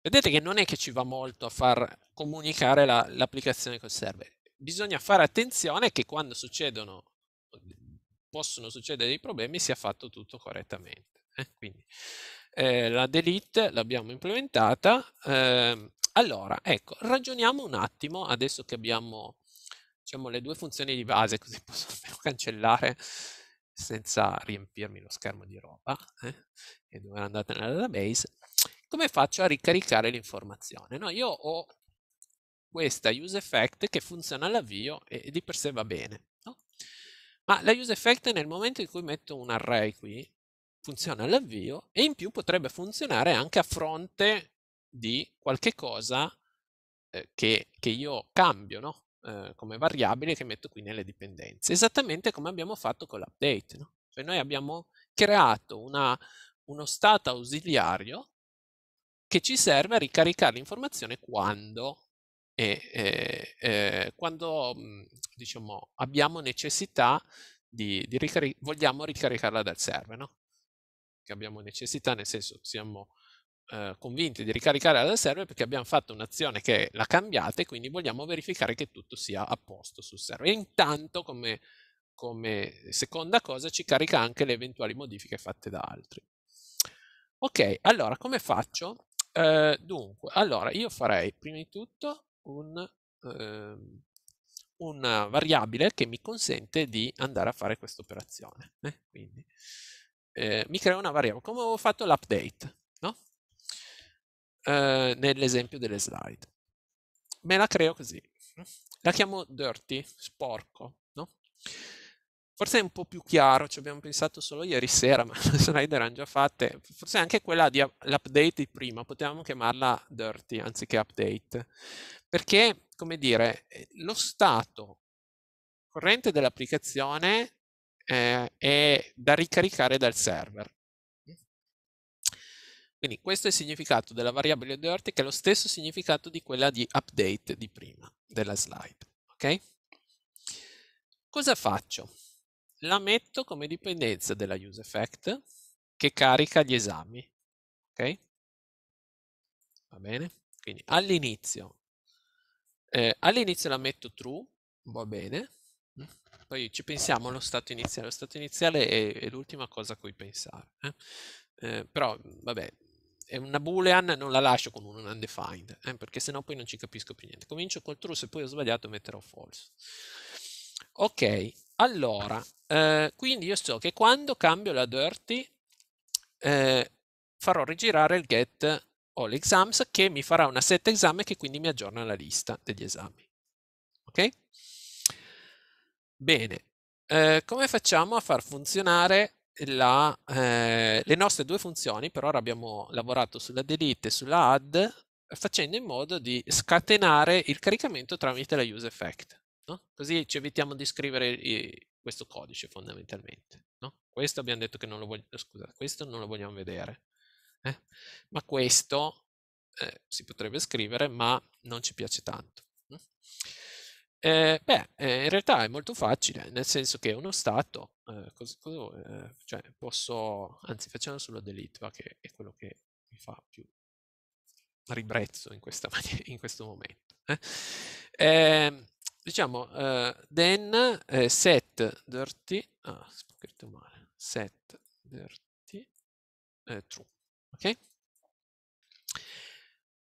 vedete che non è che ci va molto a far comunicare la, l'applicazione col server. Bisogna fare attenzione che quando succedono, possono succedere dei problemi, sia fatto tutto correttamente. Eh? Quindi eh, la delete l'abbiamo implementata. Eh, allora, ecco, ragioniamo un attimo adesso che abbiamo diciamo, le due funzioni di base, così posso cancellare senza riempirmi lo schermo di roba eh, e dove andate nel database, come faccio a ricaricare l'informazione? No, io ho questa use effect che funziona all'avvio e di per sé va bene. No? Ma la use effect nel momento in cui metto un array qui, funziona all'avvio e in più potrebbe funzionare anche a fronte di qualche cosa eh, che, che io cambio, no? Eh, come variabile che metto qui nelle dipendenze, esattamente come abbiamo fatto con l'update. No? Cioè noi abbiamo creato una, uno stato ausiliario che ci serve a ricaricare l'informazione quando, e, e, quando mm, diciamo, abbiamo necessità di, di ricaric vogliamo ricaricarla dal server. No? Che abbiamo necessità, nel senso siamo eh, convinti di ricaricare dal server perché abbiamo fatto un'azione che l'ha cambiata e quindi vogliamo verificare che tutto sia a posto sul server. E intanto, come, come seconda cosa, ci carica anche le eventuali modifiche fatte da altri. Ok, allora come faccio? Eh, dunque, allora io farei prima di tutto un, ehm, una variabile che mi consente di andare a fare questa operazione. Eh? Quindi eh, mi creo una variabile, come avevo fatto l'update. Eh, nell'esempio delle slide. Me la creo così. La chiamo dirty, sporco, no? Forse è un po' più chiaro, ci abbiamo pensato solo ieri sera, ma le slide erano già fatte. Forse anche quella di l'update di prima, potevamo chiamarla dirty anziché update. Perché, come dire, eh, lo stato corrente dell'applicazione eh, è da ricaricare dal server. Quindi questo è il significato della variabile dirty che è lo stesso significato di quella di update di prima della slide. Ok? Cosa faccio? La metto come dipendenza della useEffect che carica gli esami. Ok? Va bene? Quindi all'inizio eh, all'inizio la metto true, va bene. Poi ci pensiamo allo stato iniziale. Lo stato iniziale è, è l'ultima cosa a cui pensare. Eh? Eh, però, vabbè, è una boolean non la lascio con un undefined, eh, perché sennò poi non ci capisco più niente. Comincio col true, se poi ho sbagliato metterò false. Ok, allora, eh, quindi io so che quando cambio la dirty eh, farò rigirare il get all exams che mi farà una set esame che quindi mi aggiorna la lista degli esami. Ok? Bene, eh, come facciamo a far funzionare la, eh, le nostre due funzioni, per ora abbiamo lavorato sulla delete e sulla add, facendo in modo di scatenare il caricamento tramite la use effect. No? Così ci evitiamo di scrivere i, questo codice fondamentalmente. No? Questo abbiamo detto che non lo, voglio, scusa, questo non lo vogliamo vedere. Eh? Ma questo eh, si potrebbe scrivere, ma non ci piace tanto. Hm? Eh, beh, eh, in realtà è molto facile, nel senso che uno Stato, eh, cos- cos- eh, cioè posso, anzi facciamo solo delitto, che è quello che mi fa più ribrezzo in, questa maniera, in questo momento. Eh. Ehm, diciamo, eh, then set dirty, ah, scritto male, set dirty true, ok?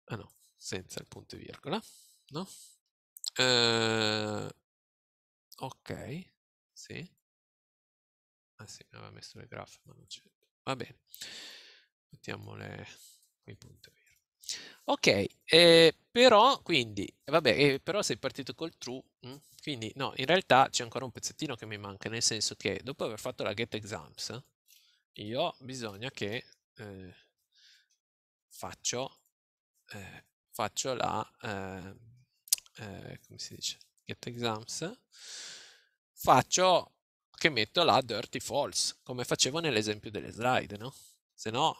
Ah no, senza il punto e virgola, no? Uh, ok, sì. Ah sì, aveva messo le graffe, ma non c'è. Va bene, mettiamo le, i punti. Ok, eh, però quindi, eh, vabbè, eh, però sei partito col true, mh? Mm? quindi no, in realtà c'è ancora un pezzettino che mi manca, nel senso che dopo aver fatto la get exams, io bisogna che eh, faccio, eh, faccio la ehm, eh, come si dice, get exams, faccio che metto la dirty false, come facevo nell'esempio delle slide, no? Se no,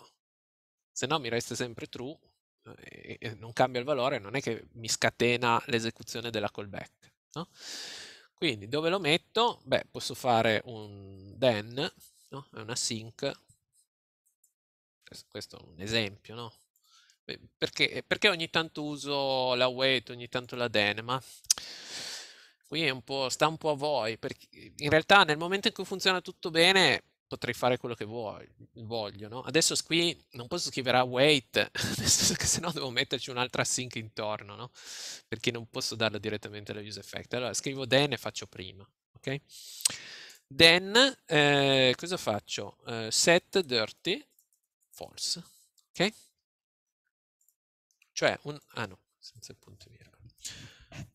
se no mi resta sempre true eh, e, e non cambia il valore, non è che mi scatena l'esecuzione della callback, no? Quindi dove lo metto? Beh, posso fare un then, no? è una sync, questo è un esempio, no? Perché, perché ogni tanto uso la weight, ogni tanto la denema? Qui un sta un po' a voi, perché in realtà nel momento in cui funziona tutto bene potrei fare quello che voglio, no? Adesso qui non posso scrivere await, nel senso che sennò devo metterci un'altra sync intorno, no? Perché non posso darlo direttamente alla use effect. Allora scrivo then e faccio prima, ok? Then, eh, cosa faccio? Eh, set dirty false, ok? Cioè, un, ah no, senza il punto virgola.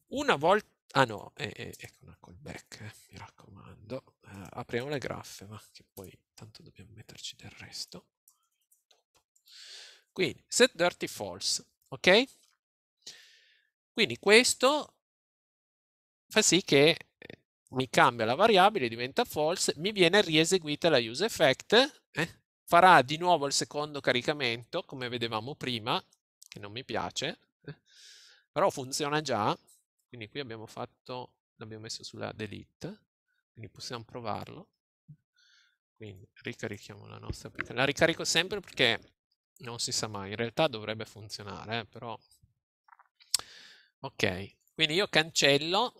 Una volta, ah no, eh, eh, ecco una callback, eh, mi raccomando. Eh, apriamo le graffe, ma che poi tanto dobbiamo metterci del resto. Quindi, set dirty false, ok? Quindi questo fa sì che eh, mi cambia la variabile, diventa false, mi viene rieseguita la use effect, eh? farà di nuovo il secondo caricamento, come vedevamo prima, che non mi piace, eh, però funziona già, quindi qui abbiamo fatto, l'abbiamo messo sulla delete, quindi possiamo provarlo. Quindi ricarichiamo la nostra applicazione. La ricarico sempre perché non si sa mai, in realtà dovrebbe funzionare, eh, però... Ok, quindi io cancello,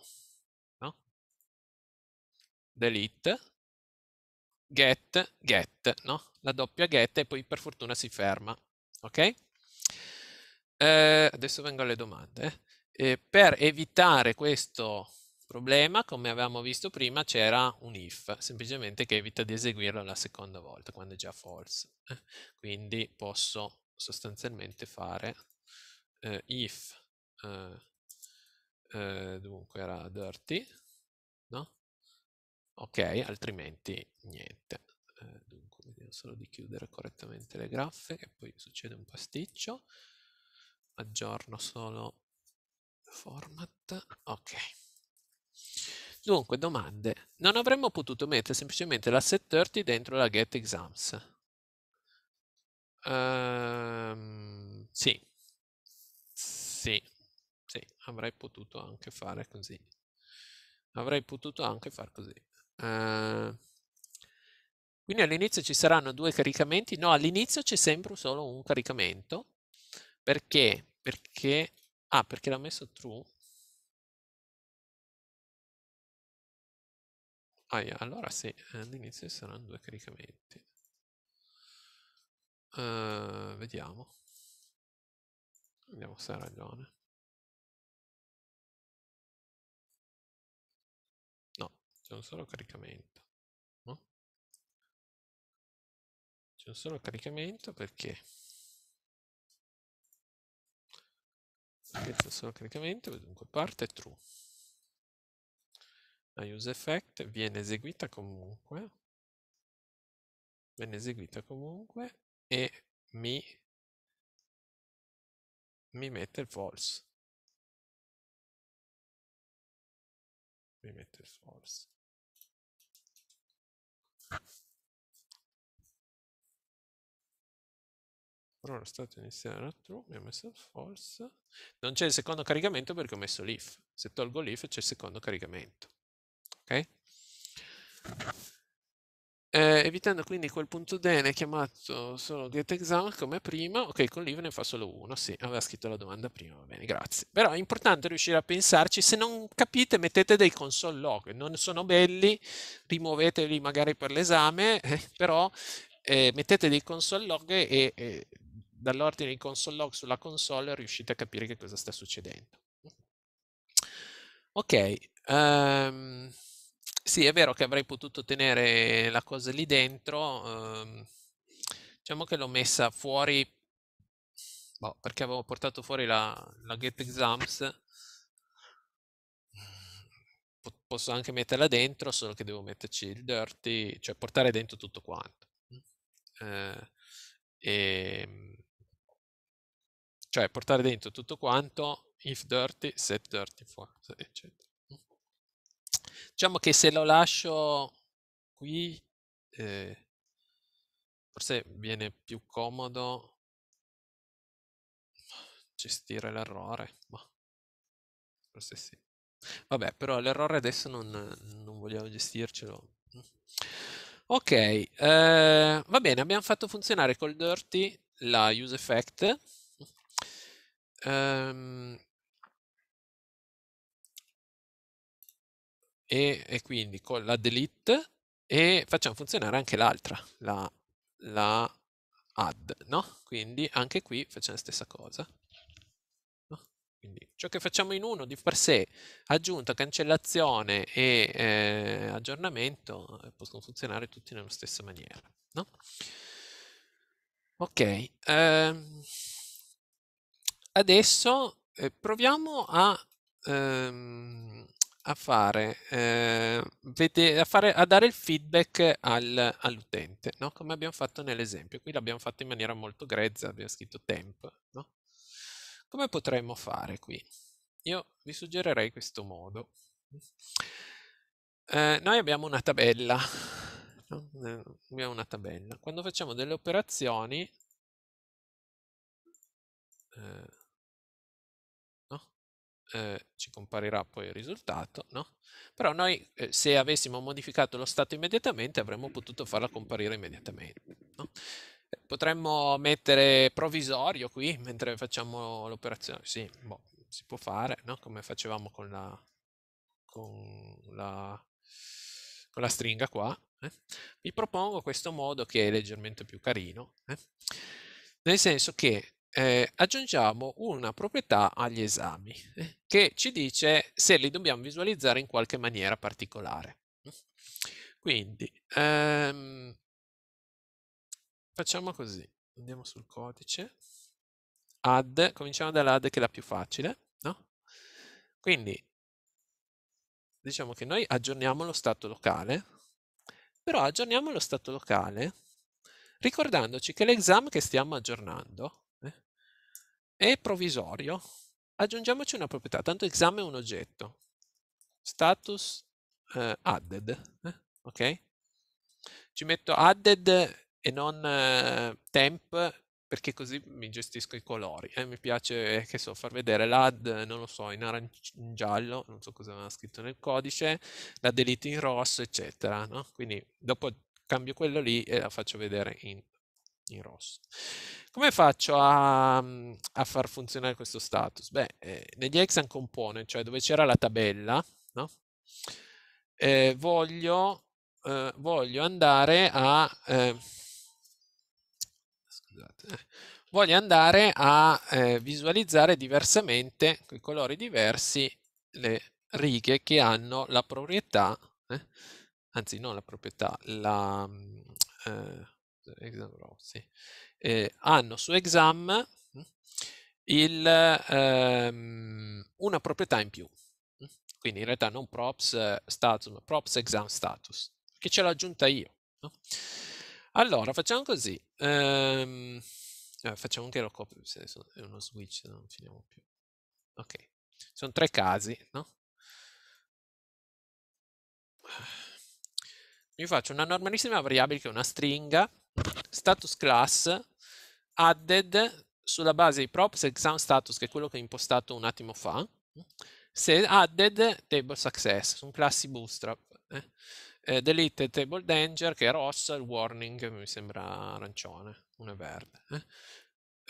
no? delete, get, get, no? la doppia get e poi per fortuna si ferma, ok? eh, adesso vengo alle domande, eh. eh, per evitare questo problema, come avevamo visto prima, c'era un if, semplicemente che evita di eseguirlo la seconda volta, quando è già false. Eh. Quindi posso sostanzialmente fare eh, if, eh, dunque era dirty, no? Ok, altrimenti niente. dunque, vediamo solo di chiudere correttamente le graffe, che poi succede un pasticcio aggiorno solo format. Ok. Dunque, domande. Non avremmo potuto mettere semplicemente la set 30 dentro la get exams? Um, sì. Sì. Sì, avrei potuto anche fare così. Avrei potuto anche far così. Uh, quindi all'inizio ci saranno due caricamenti? No, all'inizio c'è sempre solo un caricamento perché perché? Ah, perché l'ha messo true? Ah, allora sì, eh, all'inizio saranno due caricamenti. Uh, vediamo. Vediamo se ha ragione. No, c'è un solo caricamento. No? C'è un solo caricamento perché... questo solo caricamento, dunque parte true. La use effect viene eseguita comunque, viene eseguita comunque e mi, mi mette il false. Mi mette il false. Allora stato iniziare la true, mi ha messo il false. Non c'è il secondo caricamento perché ho messo l'if. Se tolgo l'if c'è il secondo caricamento. Ok? Eh, evitando quindi quel punto dene chiamato solo getExam come prima, ok con l'if ne fa solo uno, sì, aveva scritto la domanda prima, va bene, grazie. Però è importante riuscire a pensarci, se non capite mettete dei console log, non sono belli, rimuoveteli magari per l'esame, eh, però eh, mettete dei console log e, e dall'ordine di console log sulla console riuscite a capire che cosa sta succedendo. Ok, um, sì è vero che avrei potuto tenere la cosa lì dentro, um, diciamo che l'ho messa fuori boh, perché avevo portato fuori la, la get exams, P posso anche metterla dentro, solo che devo metterci il dirty, cioè portare dentro tutto quanto. Uh, eh, e, ehm, cioè portare dentro tutto quanto if dirty, set dirty for, eccetera. Diciamo che se lo lascio qui, eh, forse viene più comodo gestire l'errore, ma forse sì. Vabbè, però l'errore adesso non, non vogliamo gestircelo. Ok, eh, va bene, abbiamo fatto funzionare col dirty la useEffect Um, e, e, quindi con la delete e facciamo funzionare anche l'altra, la, la add, no? Quindi anche qui facciamo la stessa cosa. No? Quindi ciò che facciamo in uno di per sé, aggiunta, cancellazione e eh, aggiornamento, eh, possono funzionare tutti nella stessa maniera. No? Ok. Um, adesso eh, proviamo a, ehm, a fare, eh, vede, a fare, a dare il feedback al, all'utente, no? come abbiamo fatto nell'esempio. Qui l'abbiamo fatto in maniera molto grezza, abbiamo scritto temp. No? Come potremmo fare qui? Io vi suggerirei questo modo. Eh, noi abbiamo una tabella. Eh, abbiamo una tabella. Quando facciamo delle operazioni... Eh, eh, ci comparirà poi il risultato, no? Però noi eh, se avessimo modificato lo stato immediatamente avremmo potuto farla comparire immediatamente, no? Eh, potremmo mettere provvisorio qui mentre facciamo l'operazione, sì, boh, si può fare, no? Come facevamo con la, con la, con la stringa qua. Eh? Vi propongo questo modo che è leggermente più carino, eh? nel senso che eh, aggiungiamo una proprietà agli esami eh, che ci dice se li dobbiamo visualizzare in qualche maniera particolare. Quindi ehm, facciamo così, andiamo sul codice, add, cominciamo dall'add che è la più facile, no? Quindi diciamo che noi aggiorniamo lo stato locale, però aggiorniamo lo stato locale ricordandoci che l'esame che stiamo aggiornando è provvisorio, aggiungiamoci una proprietà, tanto exam è un oggetto, status eh, added, eh? ok? Ci metto added e non eh, temp perché così mi gestisco i colori. Eh, mi piace, che so, far vedere l'add, non lo so, in, in giallo, non so cosa aveva scritto nel codice, la delete in rosso, eccetera. No? Quindi dopo cambio quello lì e la faccio vedere in in rosso. Come faccio a, mhmm, a far funzionare questo status? Beh, eh, negli exam component, cioè dove c'era la tabella, no? eh, voglio, eh, voglio, andare a... Eh, scusate, eh, voglio andare a eh, visualizzare diversamente, con colori diversi, le righe che hanno la proprietà, anzi non la proprietà, la... Mhmm, eh, Exam Rossi, eh, hanno su Exam mm, il, ehm, una proprietà in più. Mm, quindi in realtà non props eh, status, ma props exam status, che ce l'ho aggiunta io. No? Allora, facciamo così. Ehm, eh, facciamo anche lo copio, se è uno switch, non finiamo più. Ok, sono tre casi, no? Mi faccio una normalissima variabile che è una stringa status class added sulla base di props exam status, che è quello che ho impostato un attimo fa, se added table success, sono classi bootstrap, eh? eh, delete table danger, che è rossa il warning mi sembra arancione, una verde. Eh?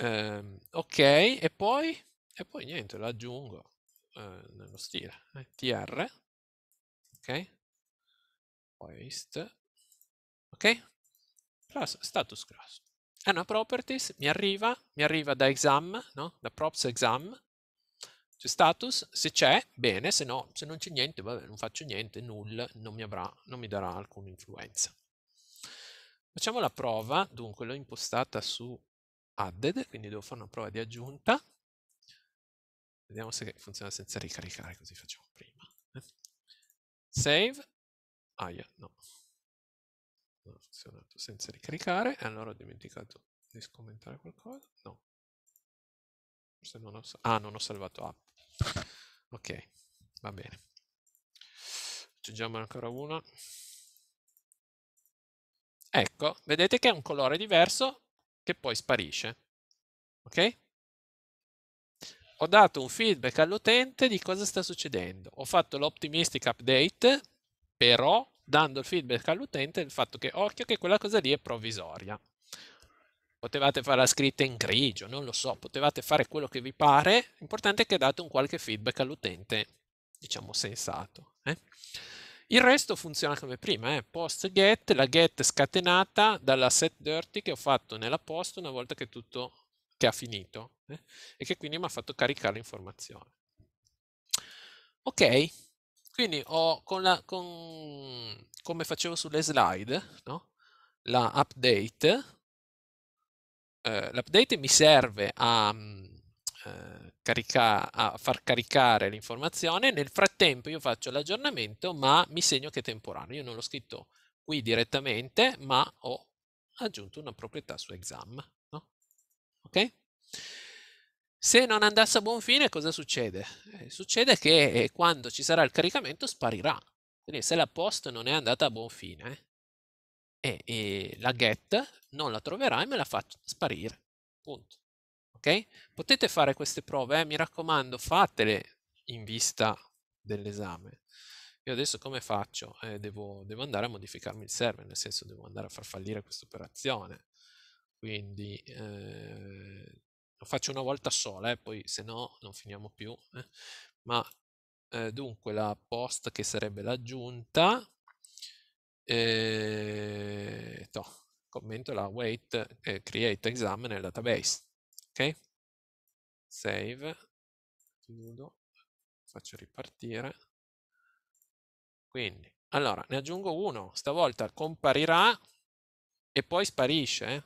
Ehm, ok, e poi, e poi niente, lo aggiungo eh, nello stile, eh, tr, ok, poi ist, ok, class status class. È una properties, mi arriva, mi arriva da exam, no? da props exam, c'è status, se c'è, bene, se no, se non c'è niente, vabbè, non faccio niente, null, non mi, avrà, non mi darà alcuna influenza. Facciamo la prova, dunque l'ho impostata su added, quindi devo fare una prova di aggiunta. Vediamo se funziona senza ricaricare, così facciamo prima. Eh. Save. Ah, yeah, no non ha funzionato senza ricaricare allora ho dimenticato di scommentare qualcosa no se non ho, ah non ho salvato app ok va bene aggiungiamo ancora una ecco vedete che è un colore diverso che poi sparisce ok ho dato un feedback all'utente di cosa sta succedendo ho fatto l'optimistic update però dando il feedback all'utente il fatto che occhio che quella cosa lì è provvisoria. Potevate fare la scritta in grigio, non lo so, potevate fare quello che vi pare, l'importante è che date un qualche feedback all'utente, diciamo sensato. Eh? Il resto funziona come prima, eh? post get, la get scatenata dalla set dirty che ho fatto nella post una volta che tutto che ha finito eh? e che quindi mi ha fatto caricare l'informazione. Ok, quindi ho con la, con, come facevo sulle slide, no? la update, eh, l'update mi serve a, mm, eh, carica, a far caricare l'informazione, nel frattempo io faccio l'aggiornamento ma mi segno che è temporaneo, io non l'ho scritto qui direttamente ma ho aggiunto una proprietà su exam. No? Ok? Se non andasse a buon fine, cosa succede? Eh, succede che eh, quando ci sarà il caricamento sparirà. Quindi se la post non è andata a buon fine, eh, e, la get non la troverà e me la fa sparire. Punto. Ok? Potete fare queste prove, eh? mi raccomando, fatele in vista dell'esame. Io adesso come faccio? Eh, devo, devo, andare a modificarmi il server, nel senso devo andare a far fallire questa operazione. Quindi eh, lo faccio una volta sola, eh, poi se no non finiamo più, eh. ma eh, dunque la post che sarebbe l'aggiunta, eh, to, commento la wait eh, create exam nel database, ok? Save, chiudo, faccio ripartire, quindi, allora, ne aggiungo uno, stavolta comparirà e poi sparisce, eh.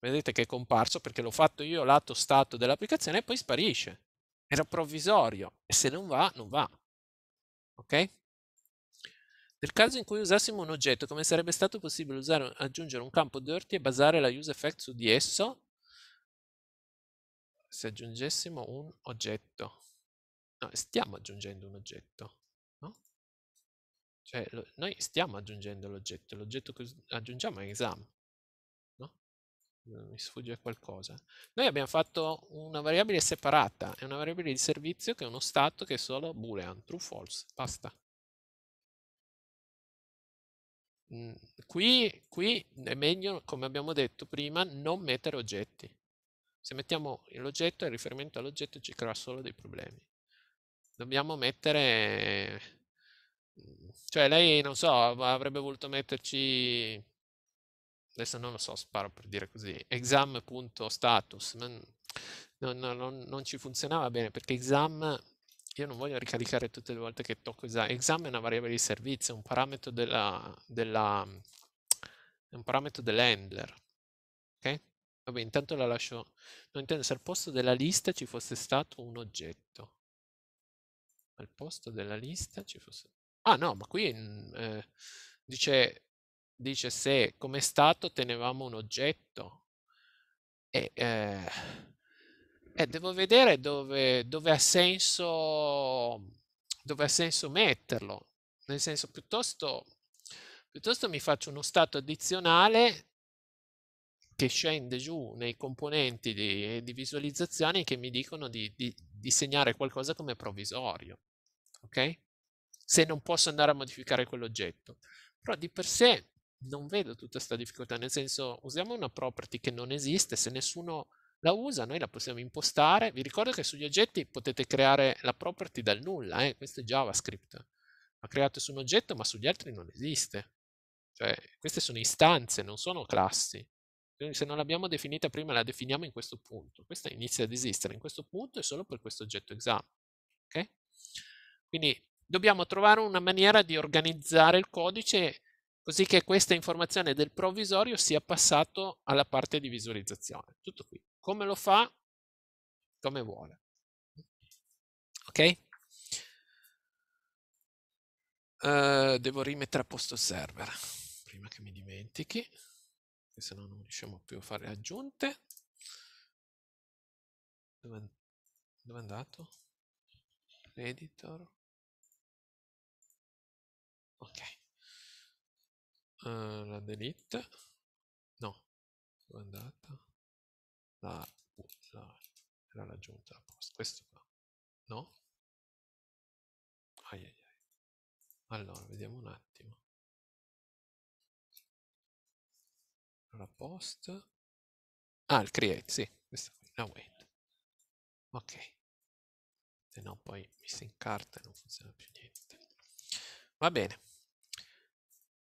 Vedete che è comparso perché l'ho fatto io lato stato dell'applicazione e poi sparisce. Era provvisorio e se non va, non va. Ok? Nel caso in cui usassimo un oggetto, come sarebbe stato possibile usare, aggiungere un campo dirty e basare la use effect su di esso? Se aggiungessimo un oggetto. No, stiamo aggiungendo un oggetto. No? Cioè, lo, noi stiamo aggiungendo l'oggetto. L'oggetto che aggiungiamo è exam. Eh, mi sfugge qualcosa. Noi abbiamo fatto una variabile separata, è una variabile di servizio che è uno stato che è solo boolean, true false, basta. Mm, qui, qui è meglio, come abbiamo detto prima, non mettere oggetti. Se mettiamo l'oggetto e il riferimento all'oggetto ci crea solo dei problemi. Dobbiamo mettere... Mm, cioè lei, non so, avrebbe voluto metterci adesso non lo so, sparo per dire così, exam.status, non, non, non, non ci funzionava bene perché exam io non voglio ricaricare tutte le volte che tocco exam, Exam è una variabile di servizio, è un parametro della, della è un parametro dell'handler. Ok? Vabbè, intanto la lascio. Non intendo se al posto della lista ci fosse stato un oggetto. Al posto della lista ci fosse. Ah no, ma qui mm, eh, dice dice se come stato tenevamo un oggetto e, eh, eh, devo vedere dove, dove, ha senso, dove ha senso metterlo. Nel senso, piuttosto, piuttosto mi faccio uno stato addizionale che scende giù nei componenti di, di visualizzazione che mi dicono di, di, di, segnare qualcosa come provvisorio, ok? Se non posso andare a modificare quell'oggetto. Però di per sé non vedo tutta questa difficoltà, nel senso usiamo una property che non esiste, se nessuno la usa noi la possiamo impostare, vi ricordo che sugli oggetti potete creare la property dal nulla, eh? questo è JavaScript, ha creato su un oggetto ma sugli altri non esiste, cioè queste sono istanze, non sono classi, quindi se non l'abbiamo definita prima la definiamo in questo punto, questa inizia ad esistere in questo punto e solo per questo oggetto esame, ok? Quindi dobbiamo trovare una maniera di organizzare il codice così che questa informazione del provvisorio sia passata alla parte di visualizzazione. Tutto qui. Come lo fa? Come vuole. Ok? Uh, devo rimettere a posto il server prima che mi dimentichi, che se no non riusciamo più a fare aggiunte. Dove, dove è andato? Editor. Ok eh, la delete no è andata la, uh, la era l'aggiunta apposta questo qua no ai, ai, ai. allora vediamo un attimo la post ah il create sì questa qui la ah, wait ok se eh, no poi mi si incarta e non funziona più niente va bene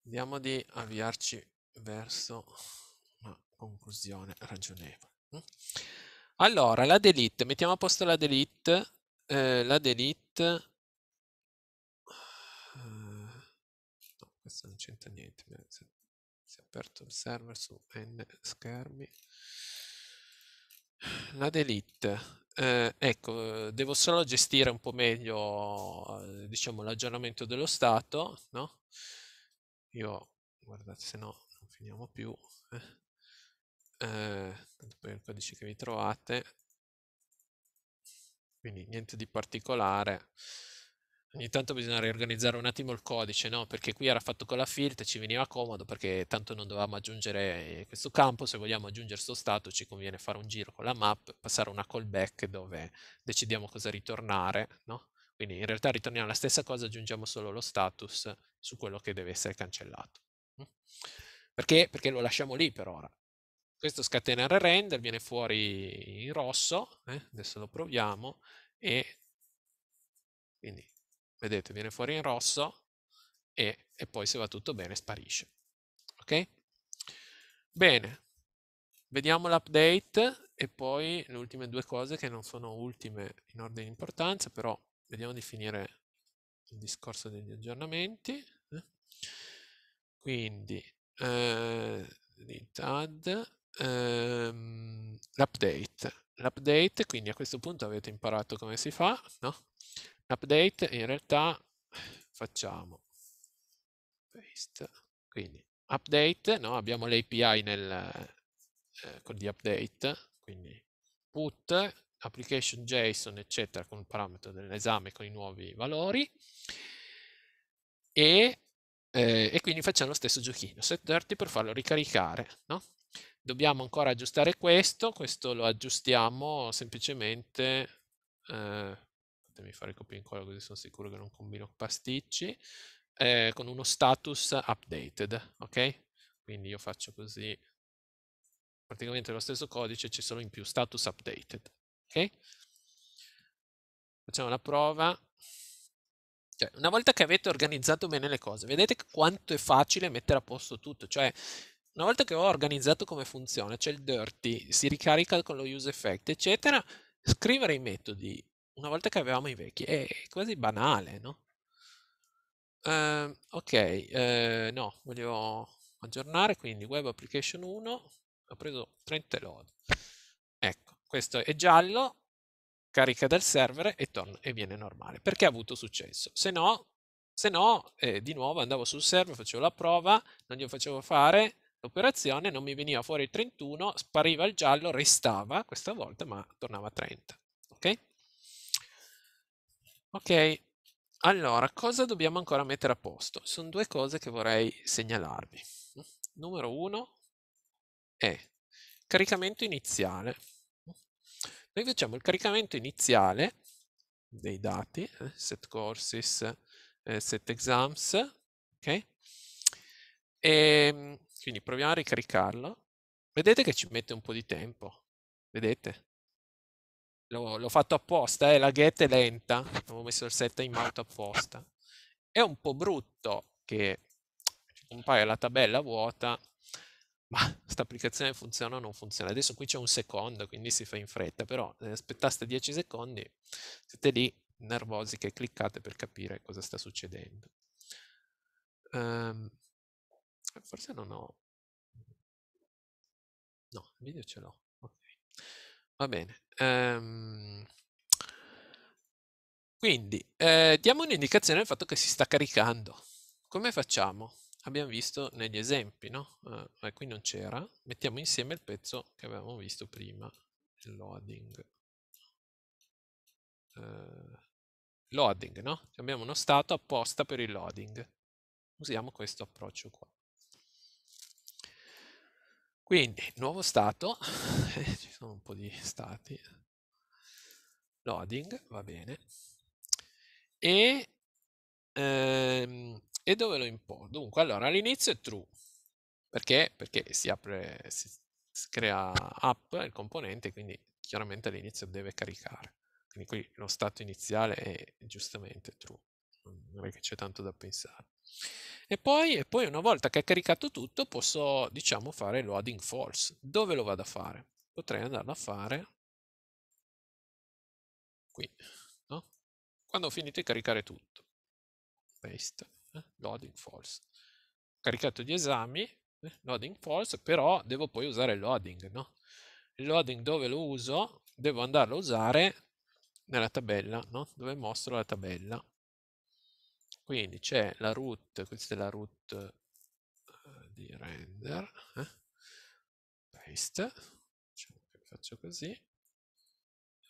Vediamo di avviarci verso una conclusione ragionevole. Mm? Allora, la delete, mettiamo a posto la delete, eh, la delete eh, no, questo non c'entra niente, si è aperto il server su n schermi. La delete, eh, ecco, devo solo gestire un po' meglio, eh, diciamo, l'aggiornamento dello stato, no? io guardate se no non finiamo più eh. eh poi il codice che vi trovate quindi niente di particolare ogni tanto bisogna riorganizzare un attimo il codice no? perché qui era fatto con la filter ci veniva comodo perché tanto non dovevamo aggiungere questo campo se vogliamo aggiungere questo stato ci conviene fare un giro con la map passare una callback dove decidiamo cosa ritornare no? Quindi in realtà ritorniamo alla stessa cosa, aggiungiamo solo lo status su quello che deve essere cancellato. Mm. Perché? Perché lo lasciamo lì per ora. Questo scatena il render, viene fuori in rosso, eh? adesso lo proviamo, e quindi vedete viene fuori in rosso e, e poi se va tutto bene sparisce. Ok? Bene, vediamo l'update e poi le ultime due cose che non sono ultime in ordine di importanza, però vediamo di finire il discorso degli aggiornamenti. Eh. Quindi, eh, add, ehm, l'update. L'update, quindi a questo punto avete imparato come si fa, no? L'update in realtà facciamo paste, quindi update, no? Abbiamo l'API nel, eh, di update, quindi put application JSON, eccetera, con il parametro dell'esame, con i nuovi valori, e, eh, e, quindi facciamo lo stesso giochino, set dirty per farlo ricaricare, no? Dobbiamo ancora aggiustare questo, questo lo aggiustiamo semplicemente, eh, fatemi fare copia e incolla così sono sicuro che non combino pasticci, eh, con uno status updated, ok? Quindi io faccio così, praticamente lo stesso codice, c'è solo in più status updated. Okay? Facciamo la prova. Cioè, una volta che avete organizzato bene le cose, vedete quanto è facile mettere a posto tutto. Cioè, una volta che ho organizzato come funziona, c'è cioè il dirty, si ricarica con lo use effect, eccetera, scrivere i metodi, una volta che avevamo i vecchi, è quasi banale, no? Uh, ok, uh, no, voglio aggiornare, quindi web application 1, ho preso 30 load questo è giallo, carica dal server e, torna, e viene normale, perché ha avuto successo. Se no, se no eh, di nuovo andavo sul server, facevo la prova, non glielo facevo fare l'operazione, non mi veniva fuori il 31, spariva il giallo, restava questa volta, ma tornava a 30. Ok? Ok, allora, cosa dobbiamo ancora mettere a posto? Sono due cose che vorrei segnalarvi. Numero uno è caricamento iniziale. Noi facciamo il caricamento iniziale dei dati, eh, set courses, eh, set exams, ok? E, ehm, quindi proviamo a ricaricarlo. Vedete che ci mette un po' di tempo, vedete? L'ho fatto apposta, eh? la get è lenta, avevo messo il set in out apposta. È un po' brutto che compaia la tabella vuota ma questa applicazione funziona o non funziona. Adesso qui c'è un secondo, quindi si fa in fretta, però se eh, aspettaste 10 secondi, siete lì nervosi che cliccate per capire cosa sta succedendo. Um, forse non ho... No, il video ce l'ho. Okay. Va bene. Um, quindi, eh, diamo un'indicazione del fatto che si sta caricando. Come facciamo? abbiamo visto negli esempi, no? Eh, qui non c'era, mettiamo insieme il pezzo che avevamo visto prima, il loading. Eh, loading, no? Abbiamo uno stato apposta per il loading. Usiamo questo approccio qua. Quindi, nuovo stato, ci sono un po' di stati, loading, va bene, e ehm, e dove lo importo? Dunque, allora, all'inizio è true. Perché? Perché si apre, si, si crea app, il componente, quindi chiaramente all'inizio deve caricare. Quindi qui lo stato iniziale è giustamente true. Non è che c'è tanto da pensare. E poi, e poi, una volta che è caricato tutto posso, diciamo, fare loading false. Dove lo vado a fare? Potrei andarlo a fare qui, no? Quando ho finito di caricare tutto. Paste loading false. caricato gli esami, eh, loading false, però devo poi usare il loading, no? Il loading dove lo uso? Devo andarlo a usare nella tabella, no? Dove mostro la tabella. Quindi c'è la root, questa è la root eh, di render, eh? paste, diciamo faccio così,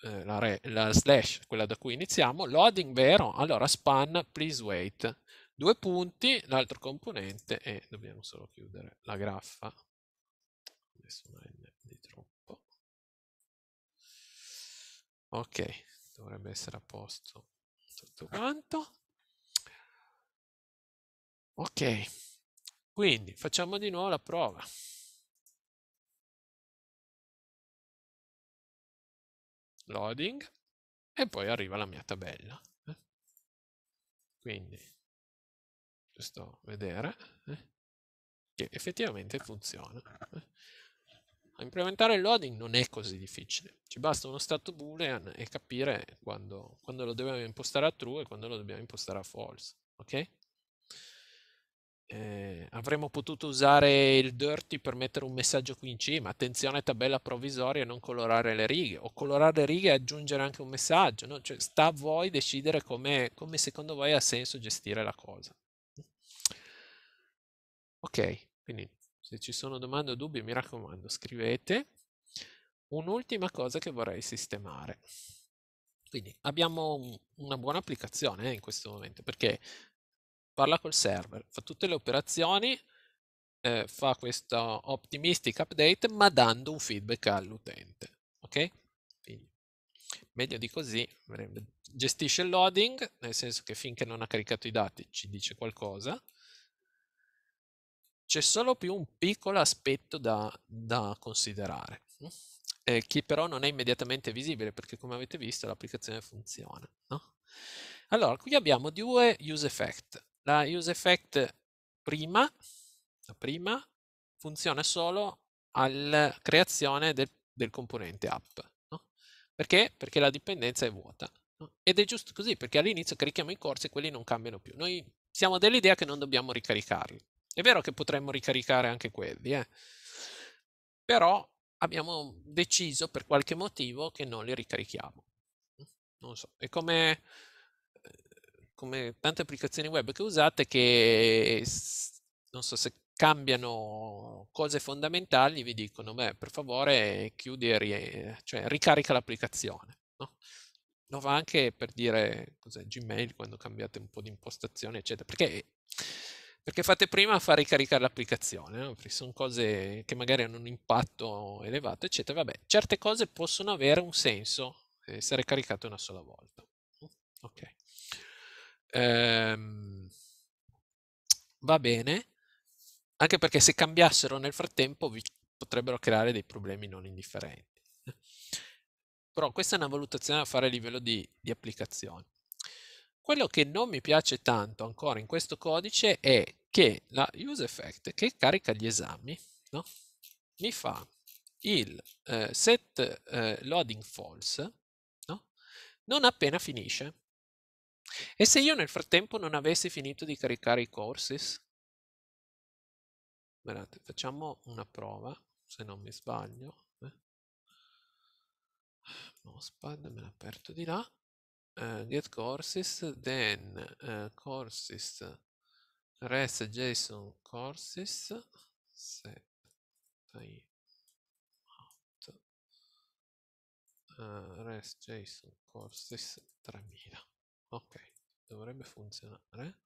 eh, la, re, la slash, quella da cui iniziamo, loading vero, allora span, please wait due punti, l'altro componente e dobbiamo solo chiudere la graffa. Nessuna n di troppo. Ok, dovrebbe essere a posto tutto quanto. Ok, quindi facciamo di nuovo la prova. Loading e poi arriva la mia tabella. Eh. Quindi questo vedere, eh, che effettivamente funziona. Eh. implementare il loading non è così difficile, ci basta uno stato boolean e capire quando, quando lo dobbiamo impostare a true e quando lo dobbiamo impostare a false, ok? Eh, avremmo potuto usare il dirty per mettere un messaggio qui in cima attenzione tabella provvisoria e non colorare le righe o colorare le righe e aggiungere anche un messaggio no? cioè, sta a voi decidere come secondo voi ha senso gestire la cosa Ok, quindi se ci sono domande o dubbi mi raccomando scrivete. Un'ultima cosa che vorrei sistemare. Quindi abbiamo una buona applicazione eh, in questo momento perché parla col server, fa tutte le operazioni, eh, fa questo optimistic update ma dando un feedback all'utente. Ok? Quindi, meglio di così, gestisce il loading, nel senso che finché non ha caricato i dati ci dice qualcosa, c'è solo più un piccolo aspetto da, da considerare, eh, che però non è immediatamente visibile perché come avete visto l'applicazione funziona. No? Allora, qui abbiamo due use effect. La use effect prima, prima funziona solo alla creazione del, del componente app. No? Perché? Perché la dipendenza è vuota. No? Ed è giusto così, perché all'inizio carichiamo i corsi e quelli non cambiano più. Noi siamo dell'idea che non dobbiamo ricaricarli. È vero che potremmo ricaricare anche quelli, eh? però abbiamo deciso per qualche motivo che non li ricarichiamo. Non so, è come, eh, come tante applicazioni web che usate che non so se cambiano cose fondamentali, vi dicono, beh, per favore chiudi, e cioè ricarica l'applicazione. No? Lo fa anche per dire cos'è, Gmail quando cambiate un po' di impostazione, eccetera, perché perché fate prima a far ricaricare l'applicazione, no? sono cose che magari hanno un impatto elevato, eccetera. Vabbè, certe cose possono avere un senso eh, essere caricate una sola volta. Ok. Ehm, va bene, anche perché se cambiassero nel frattempo vi potrebbero creare dei problemi non indifferenti. Però questa è una valutazione da fare a livello di, di applicazione. Quello che non mi piace tanto ancora in questo codice è che la use effect che carica gli esami no? mi fa il eh, set eh, loading false no? non appena finisce. E se io nel frattempo non avessi finito di caricare i courses? Guardate, facciamo una prova, se non mi sbaglio. Eh. Nospad, me aperto di là uh, get courses, then uh, courses rest json courses set out uh, rest json courses 3000. Ok, dovrebbe funzionare.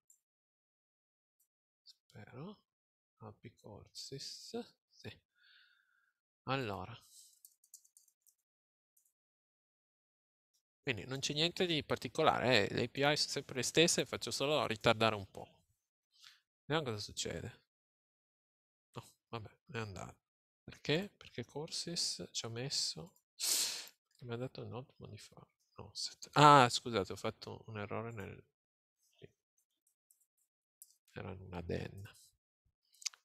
Spero. Api courses. Sì. Allora, Quindi non c'è niente di particolare, eh? le API sono sempre le stesse, faccio solo ritardare un po'. Vediamo cosa succede. No, vabbè, è andato. Perché? Perché Courses ci ho messo... mi ha dato not modify. No, set... Ah, scusate, ho fatto un errore nel... Sì. Era una den.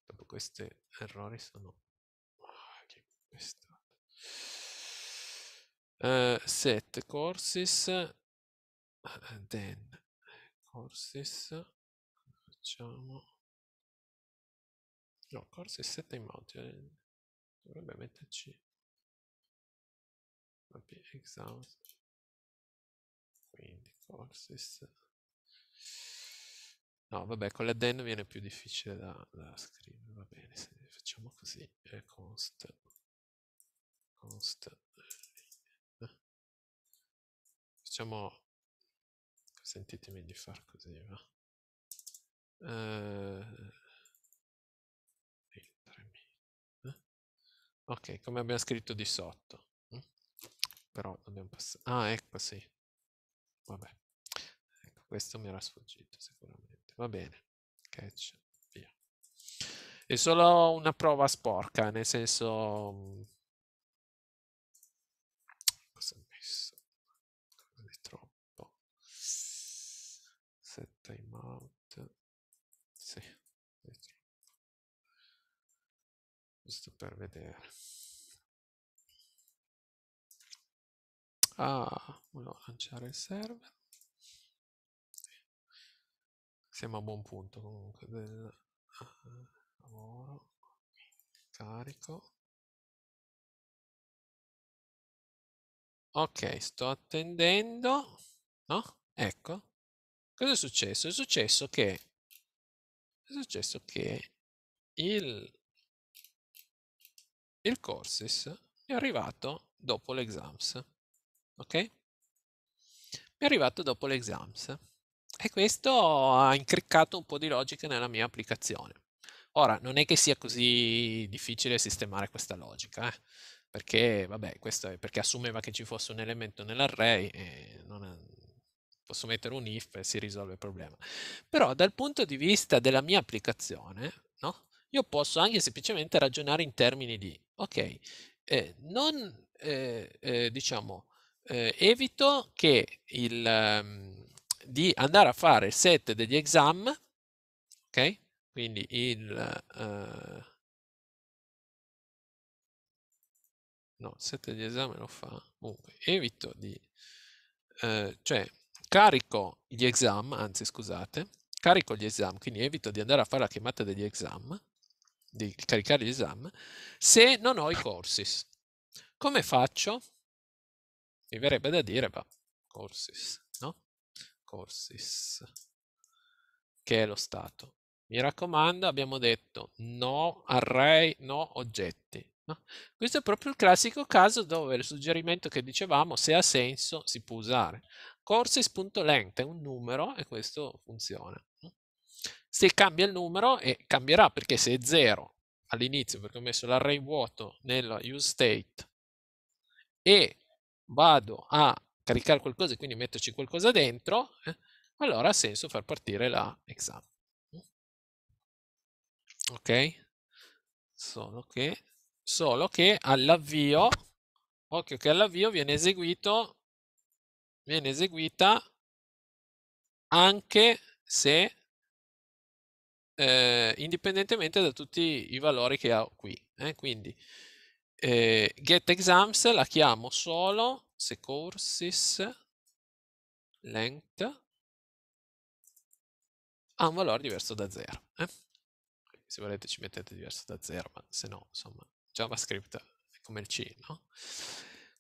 Dopo questi errori sono... Oh, che pestato. Eh, set courses ah, then courses facciamo no courses set immagine dovrebbe metterci vabbè quindi courses No, vabbè, con la den viene più difficile da, da scrivere, va bene, facciamo così, eh, const, const facciamo sentitemi di far così va eh, eh? ok come abbiamo scritto di sotto mm? però dobbiamo passare ah ecco sì vabbè ecco, questo mi era sfuggito sicuramente va bene catch via è solo una prova sporca nel senso mm, timeout sì giusto per vedere ah volevo lanciare il server siamo a buon punto comunque del ah, lavoro carico ok sto attendendo no ecco Cosa è successo? È successo che, è successo che il, il Corsis è arrivato dopo l'exams. Ok? Mi è arrivato dopo l'exams. E questo ha incriccato un po' di logica nella mia applicazione. Ora, non è che sia così difficile sistemare questa logica, eh? perché, vabbè, questo è perché assumeva che ci fosse un elemento nell'array e non, posso mettere un if e si risolve il problema. Però dal punto di vista della mia applicazione, no? io posso anche semplicemente ragionare in termini di, ok, eh, non eh, eh, diciamo, eh, evito che il, um, di andare a fare il set degli exam, ok? Quindi il... Uh, no, il set degli esami lo fa. Comunque, evito di... Uh, cioè, carico gli exam, anzi scusate, carico gli exam, quindi evito di andare a fare la chiamata degli exam, di caricare gli exam, se non ho i corsi. Come faccio? Mi verrebbe da dire, va, corsis, no? Corsis, che è lo stato. Mi raccomando, abbiamo detto no array, no oggetti. No? Questo è proprio il classico caso dove il suggerimento che dicevamo, se ha senso, si può usare. Courses.length è un numero e questo funziona. Se cambia il numero, e cambierà perché se è 0 all'inizio, perché ho messo l'array vuoto nella use state, e vado a caricare qualcosa e quindi metterci qualcosa dentro, eh, allora ha senso far partire la exam. Ok? Solo che, solo che all'avvio, occhio che all'avvio viene eseguito viene eseguita anche se eh, indipendentemente da tutti i valori che ho qui. Eh? Quindi eh, getExams la chiamo solo se courses length ha un valore diverso da 0. Eh? Se volete ci mettete diverso da 0, ma se no, insomma, JavaScript è come il C, no?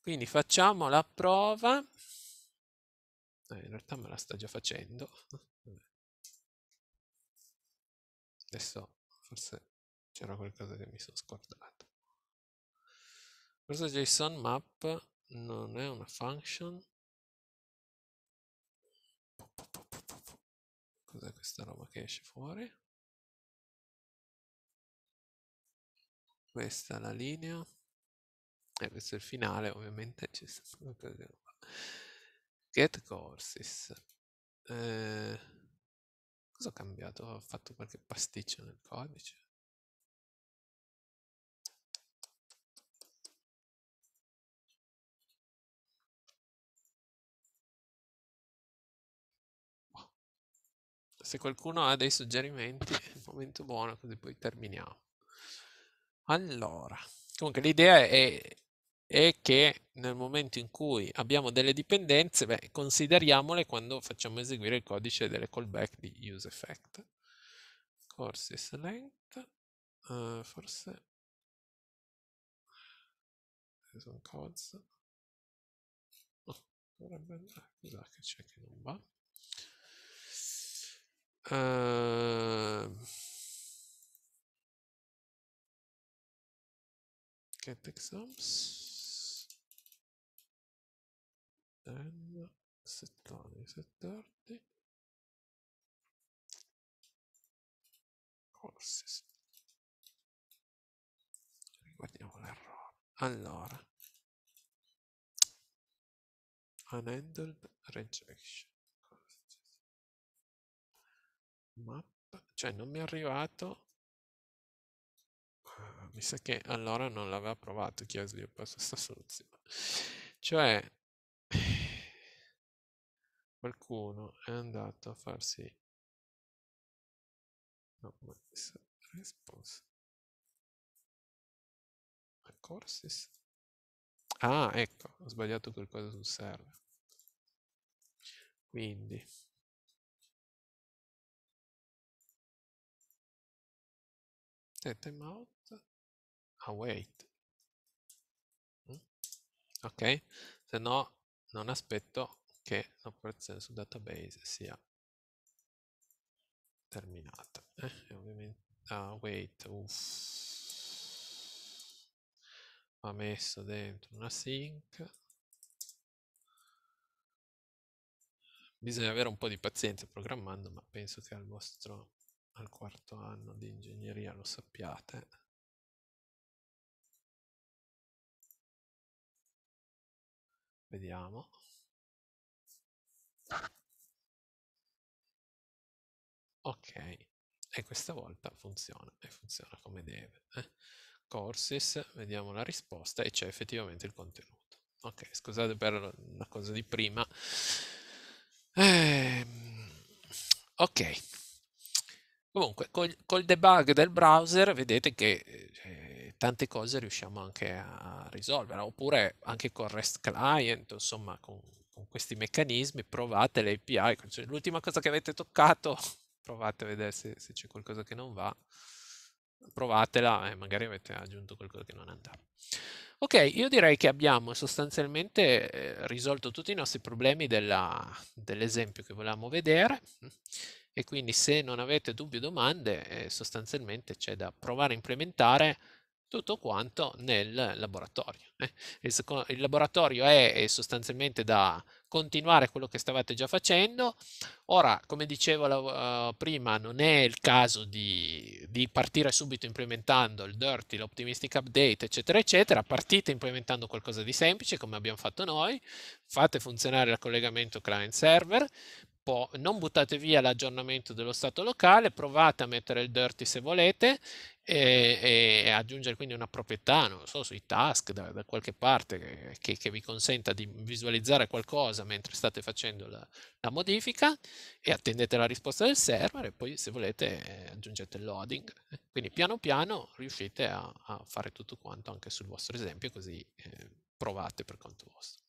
Quindi facciamo la prova. Eh, in realtà me la sta già facendo. Adesso forse c'era qualcosa che mi sono scordato. Questo JSON map non è una function. Cos'è questa roba che esce fuori? Questa è la linea. E eh, questo è il finale, ovviamente c'è qualcosa che non va. Get courses. Eh, cosa ho cambiato? Ho fatto qualche pasticcio nel codice. se qualcuno ha dei suggerimenti è il momento buono così poi terminiamo allora comunque l'idea è e che nel momento in cui abbiamo delle dipendenze, beh, consideriamole quando facciamo eseguire il codice delle callback di useEffect. Courses length, eh, uh, forse eh, sono codes. Oh, dovrebbe andare, cos'è che c'è che non va? Uh, get exams sen 77 courses guardiamo l'errore allora unhandled rejection map cioè non mi è arrivato mi sa che allora non l'aveva provato chi ha sviluppato questa soluzione cioè qualcuno è andato a farsi no, ma response courses ah ecco ho sbagliato qualcosa sul server quindi eh, time out await ah, mm. ok se no non aspetto che l'operazione sul database sia terminata. Eh? ovviamente, ah, wait, uff. ha messo dentro una sync. Bisogna avere un po' di pazienza programmando, ma penso che al vostro al quarto anno di ingegneria lo sappiate. Vediamo. Ok, e questa volta funziona e funziona come deve. Eh? Courses, vediamo la risposta e c'è effettivamente il contenuto. Ok, scusate per la cosa di prima. Eh, ok. Comunque, col, col, debug del browser vedete che eh, tante cose riusciamo anche a risolvere, oppure anche con REST client, insomma, con con questi meccanismi, provate le API, cioè l'ultima cosa che avete toccato, provate a vedere se, se c'è qualcosa che non va, provatela e magari avete aggiunto qualcosa che non andava. Ok, io direi che abbiamo sostanzialmente eh, risolto tutti i nostri problemi dell'esempio che volevamo vedere e quindi se non avete dubbi o domande eh, sostanzialmente c'è da provare a implementare tutto quanto nel laboratorio. Eh. Il, il, laboratorio è, è eh, sostanzialmente da continuare quello che stavate già facendo. Ora, come dicevo la, uh, prima, non è il caso di, di, partire subito implementando il dirty, l'optimistic update, eccetera, eccetera. Partite implementando qualcosa di semplice, come abbiamo fatto noi. Fate funzionare il collegamento client-server, po', non buttate via l'aggiornamento dello stato locale, provate a mettere il dirty se volete e, e aggiungere quindi una proprietà, non so, sui task da, da qualche parte che, che, vi consenta di visualizzare qualcosa mentre state facendo la, la, modifica e attendete la risposta del server e poi se volete aggiungete il loading. Quindi piano piano riuscite a, a fare tutto quanto anche sul vostro esempio così eh, provate per conto vostro.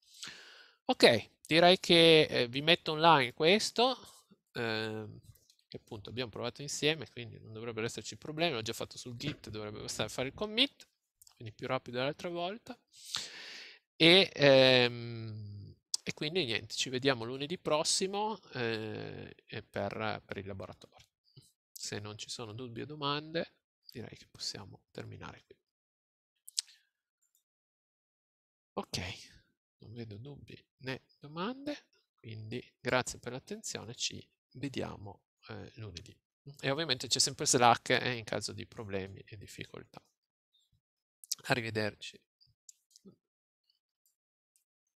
Ok, direi che eh, vi metto online questo, eh, che appunto abbiamo provato insieme, quindi non dovrebbero esserci problemi, l'ho già fatto sul git, dovrebbe bastare fare il commit, quindi più rapido dell'altra volta. E, ehm, e, quindi niente, ci vediamo lunedì prossimo eh, per, per il laboratorio. Se non ci sono dubbi o domande, direi che possiamo terminare qui. Ok non vedo dubbi né domande, quindi grazie per l'attenzione, ci vediamo eh, lunedì. E ovviamente c'è sempre Slack eh, in caso di problemi e difficoltà. Arrivederci.